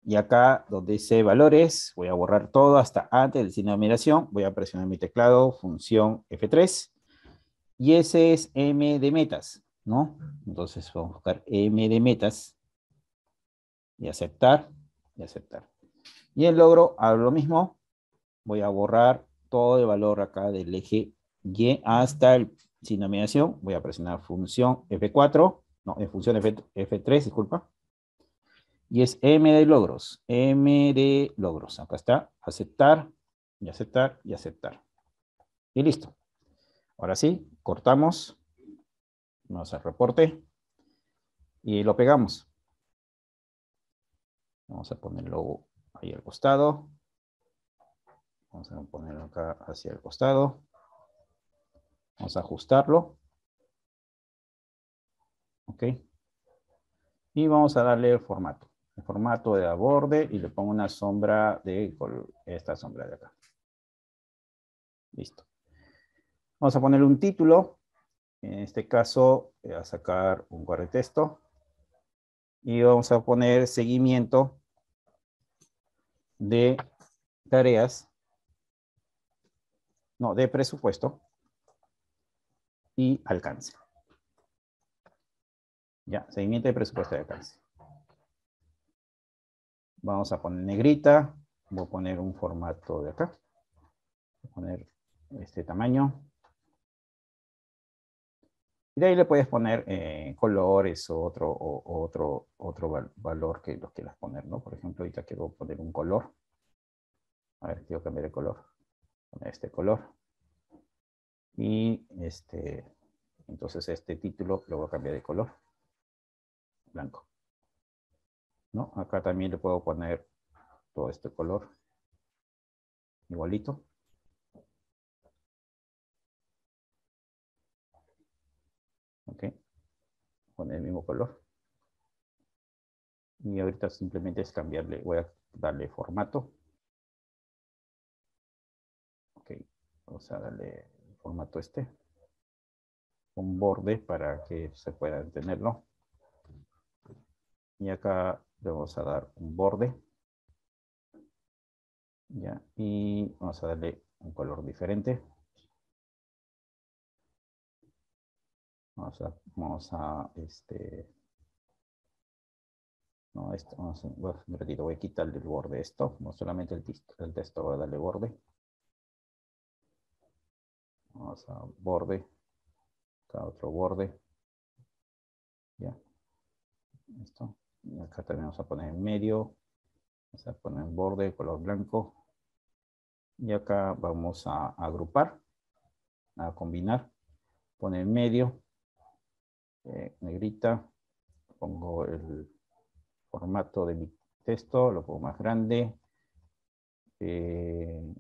y acá donde dice valores, voy a borrar todo hasta antes del signo de admiración. Voy a presionar mi teclado, función F3. Y ese es M de metas, ¿no? Entonces vamos a buscar M de metas. Y aceptar, y aceptar. Y el logro, hago lo mismo. Voy a borrar todo el valor acá del eje Y hasta el signo de Voy a presionar función F4. No, en función F3, disculpa y es M de logros. M de logros. Acá está. Aceptar y aceptar y aceptar. Y listo. Ahora sí, cortamos. Vamos al reporte. Y lo pegamos. Vamos a ponerlo ahí al costado. Vamos a ponerlo acá hacia el costado. Vamos a ajustarlo. Ok. Y vamos a darle el formato el formato de aborde y le pongo una sombra de esta sombra de acá. Listo. Vamos a poner un título. En este caso, voy a sacar un de texto. Y vamos a poner seguimiento de tareas. No, de presupuesto. Y alcance. Ya, seguimiento de presupuesto y alcance. Vamos a poner negrita. Voy a poner un formato de acá. Voy a poner este tamaño. Y de ahí le puedes poner eh, colores o otro, otro, otro valor que los quieras poner, Por ejemplo, ahorita quiero poner un color. A ver, quiero cambiar de color. Poner este color. Y este, entonces este título lo voy a cambiar de color. Blanco. Acá también le puedo poner todo este color. Igualito. Ok. Con el mismo color. Y ahorita simplemente es cambiarle, voy a darle formato. Ok, vamos a darle formato este. Un borde para que se pueda tenerlo y acá le vamos a dar un borde. Ya, y vamos a darle un color diferente. Vamos a, vamos a este, no, esto, voy a quitarle el borde esto, no solamente el, el texto, voy a darle borde. Vamos a borde, acá otro borde, ya, esto acá también vamos a poner en medio, vamos a poner en borde color blanco y acá vamos a, agrupar, a combinar, poner en medio, eh, negrita, pongo el formato de mi texto, lo pongo más grande, eh,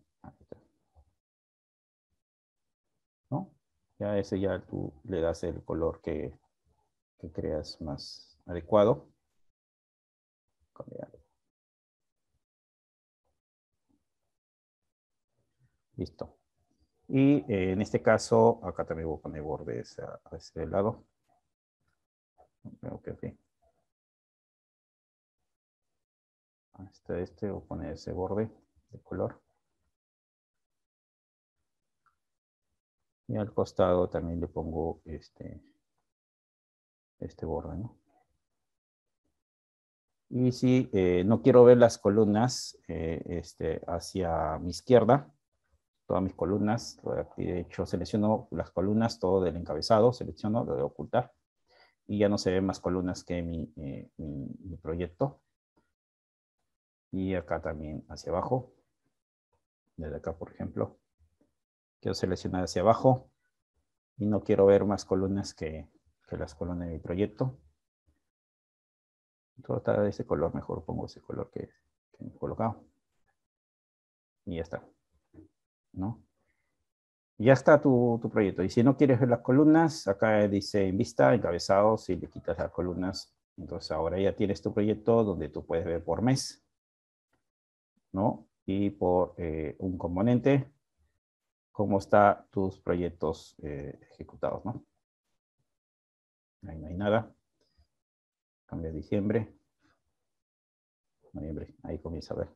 ¿no? Ya ese ya tú le das el color que creas más adecuado. Cambiar. Listo. Y eh, en este caso, acá también voy a poner bordes a, este ese lado. que sí Hasta este, voy a poner ese borde de color. Y al costado también le pongo este, este borde, ¿no? Y si eh, no quiero ver las columnas eh, este, hacia mi izquierda, todas mis columnas, eh, de hecho selecciono las columnas, todo del encabezado, selecciono, lo de ocultar, y ya no se ven más columnas que mi, proyecto. Y acá también hacia abajo, desde acá por ejemplo, quiero seleccionar hacia abajo, y no quiero ver más columnas que, que las columnas de mi proyecto todo está de ese color, mejor pongo ese color que, he colocado. Y ya está. ¿No? Ya está tu, proyecto. Y si no quieres ver las columnas, acá dice en vista, encabezado, si le quitas las columnas. Entonces ahora ya tienes tu proyecto donde tú puedes ver por mes, ¿no? Y por eh, un componente, cómo están tus proyectos eh, ejecutados, ¿no? Ahí no hay nada. Cambia diciembre. Noviembre. Ahí comienza a ver.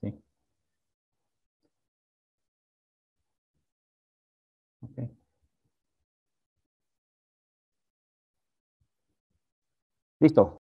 ¿Sí? Ok. Listo.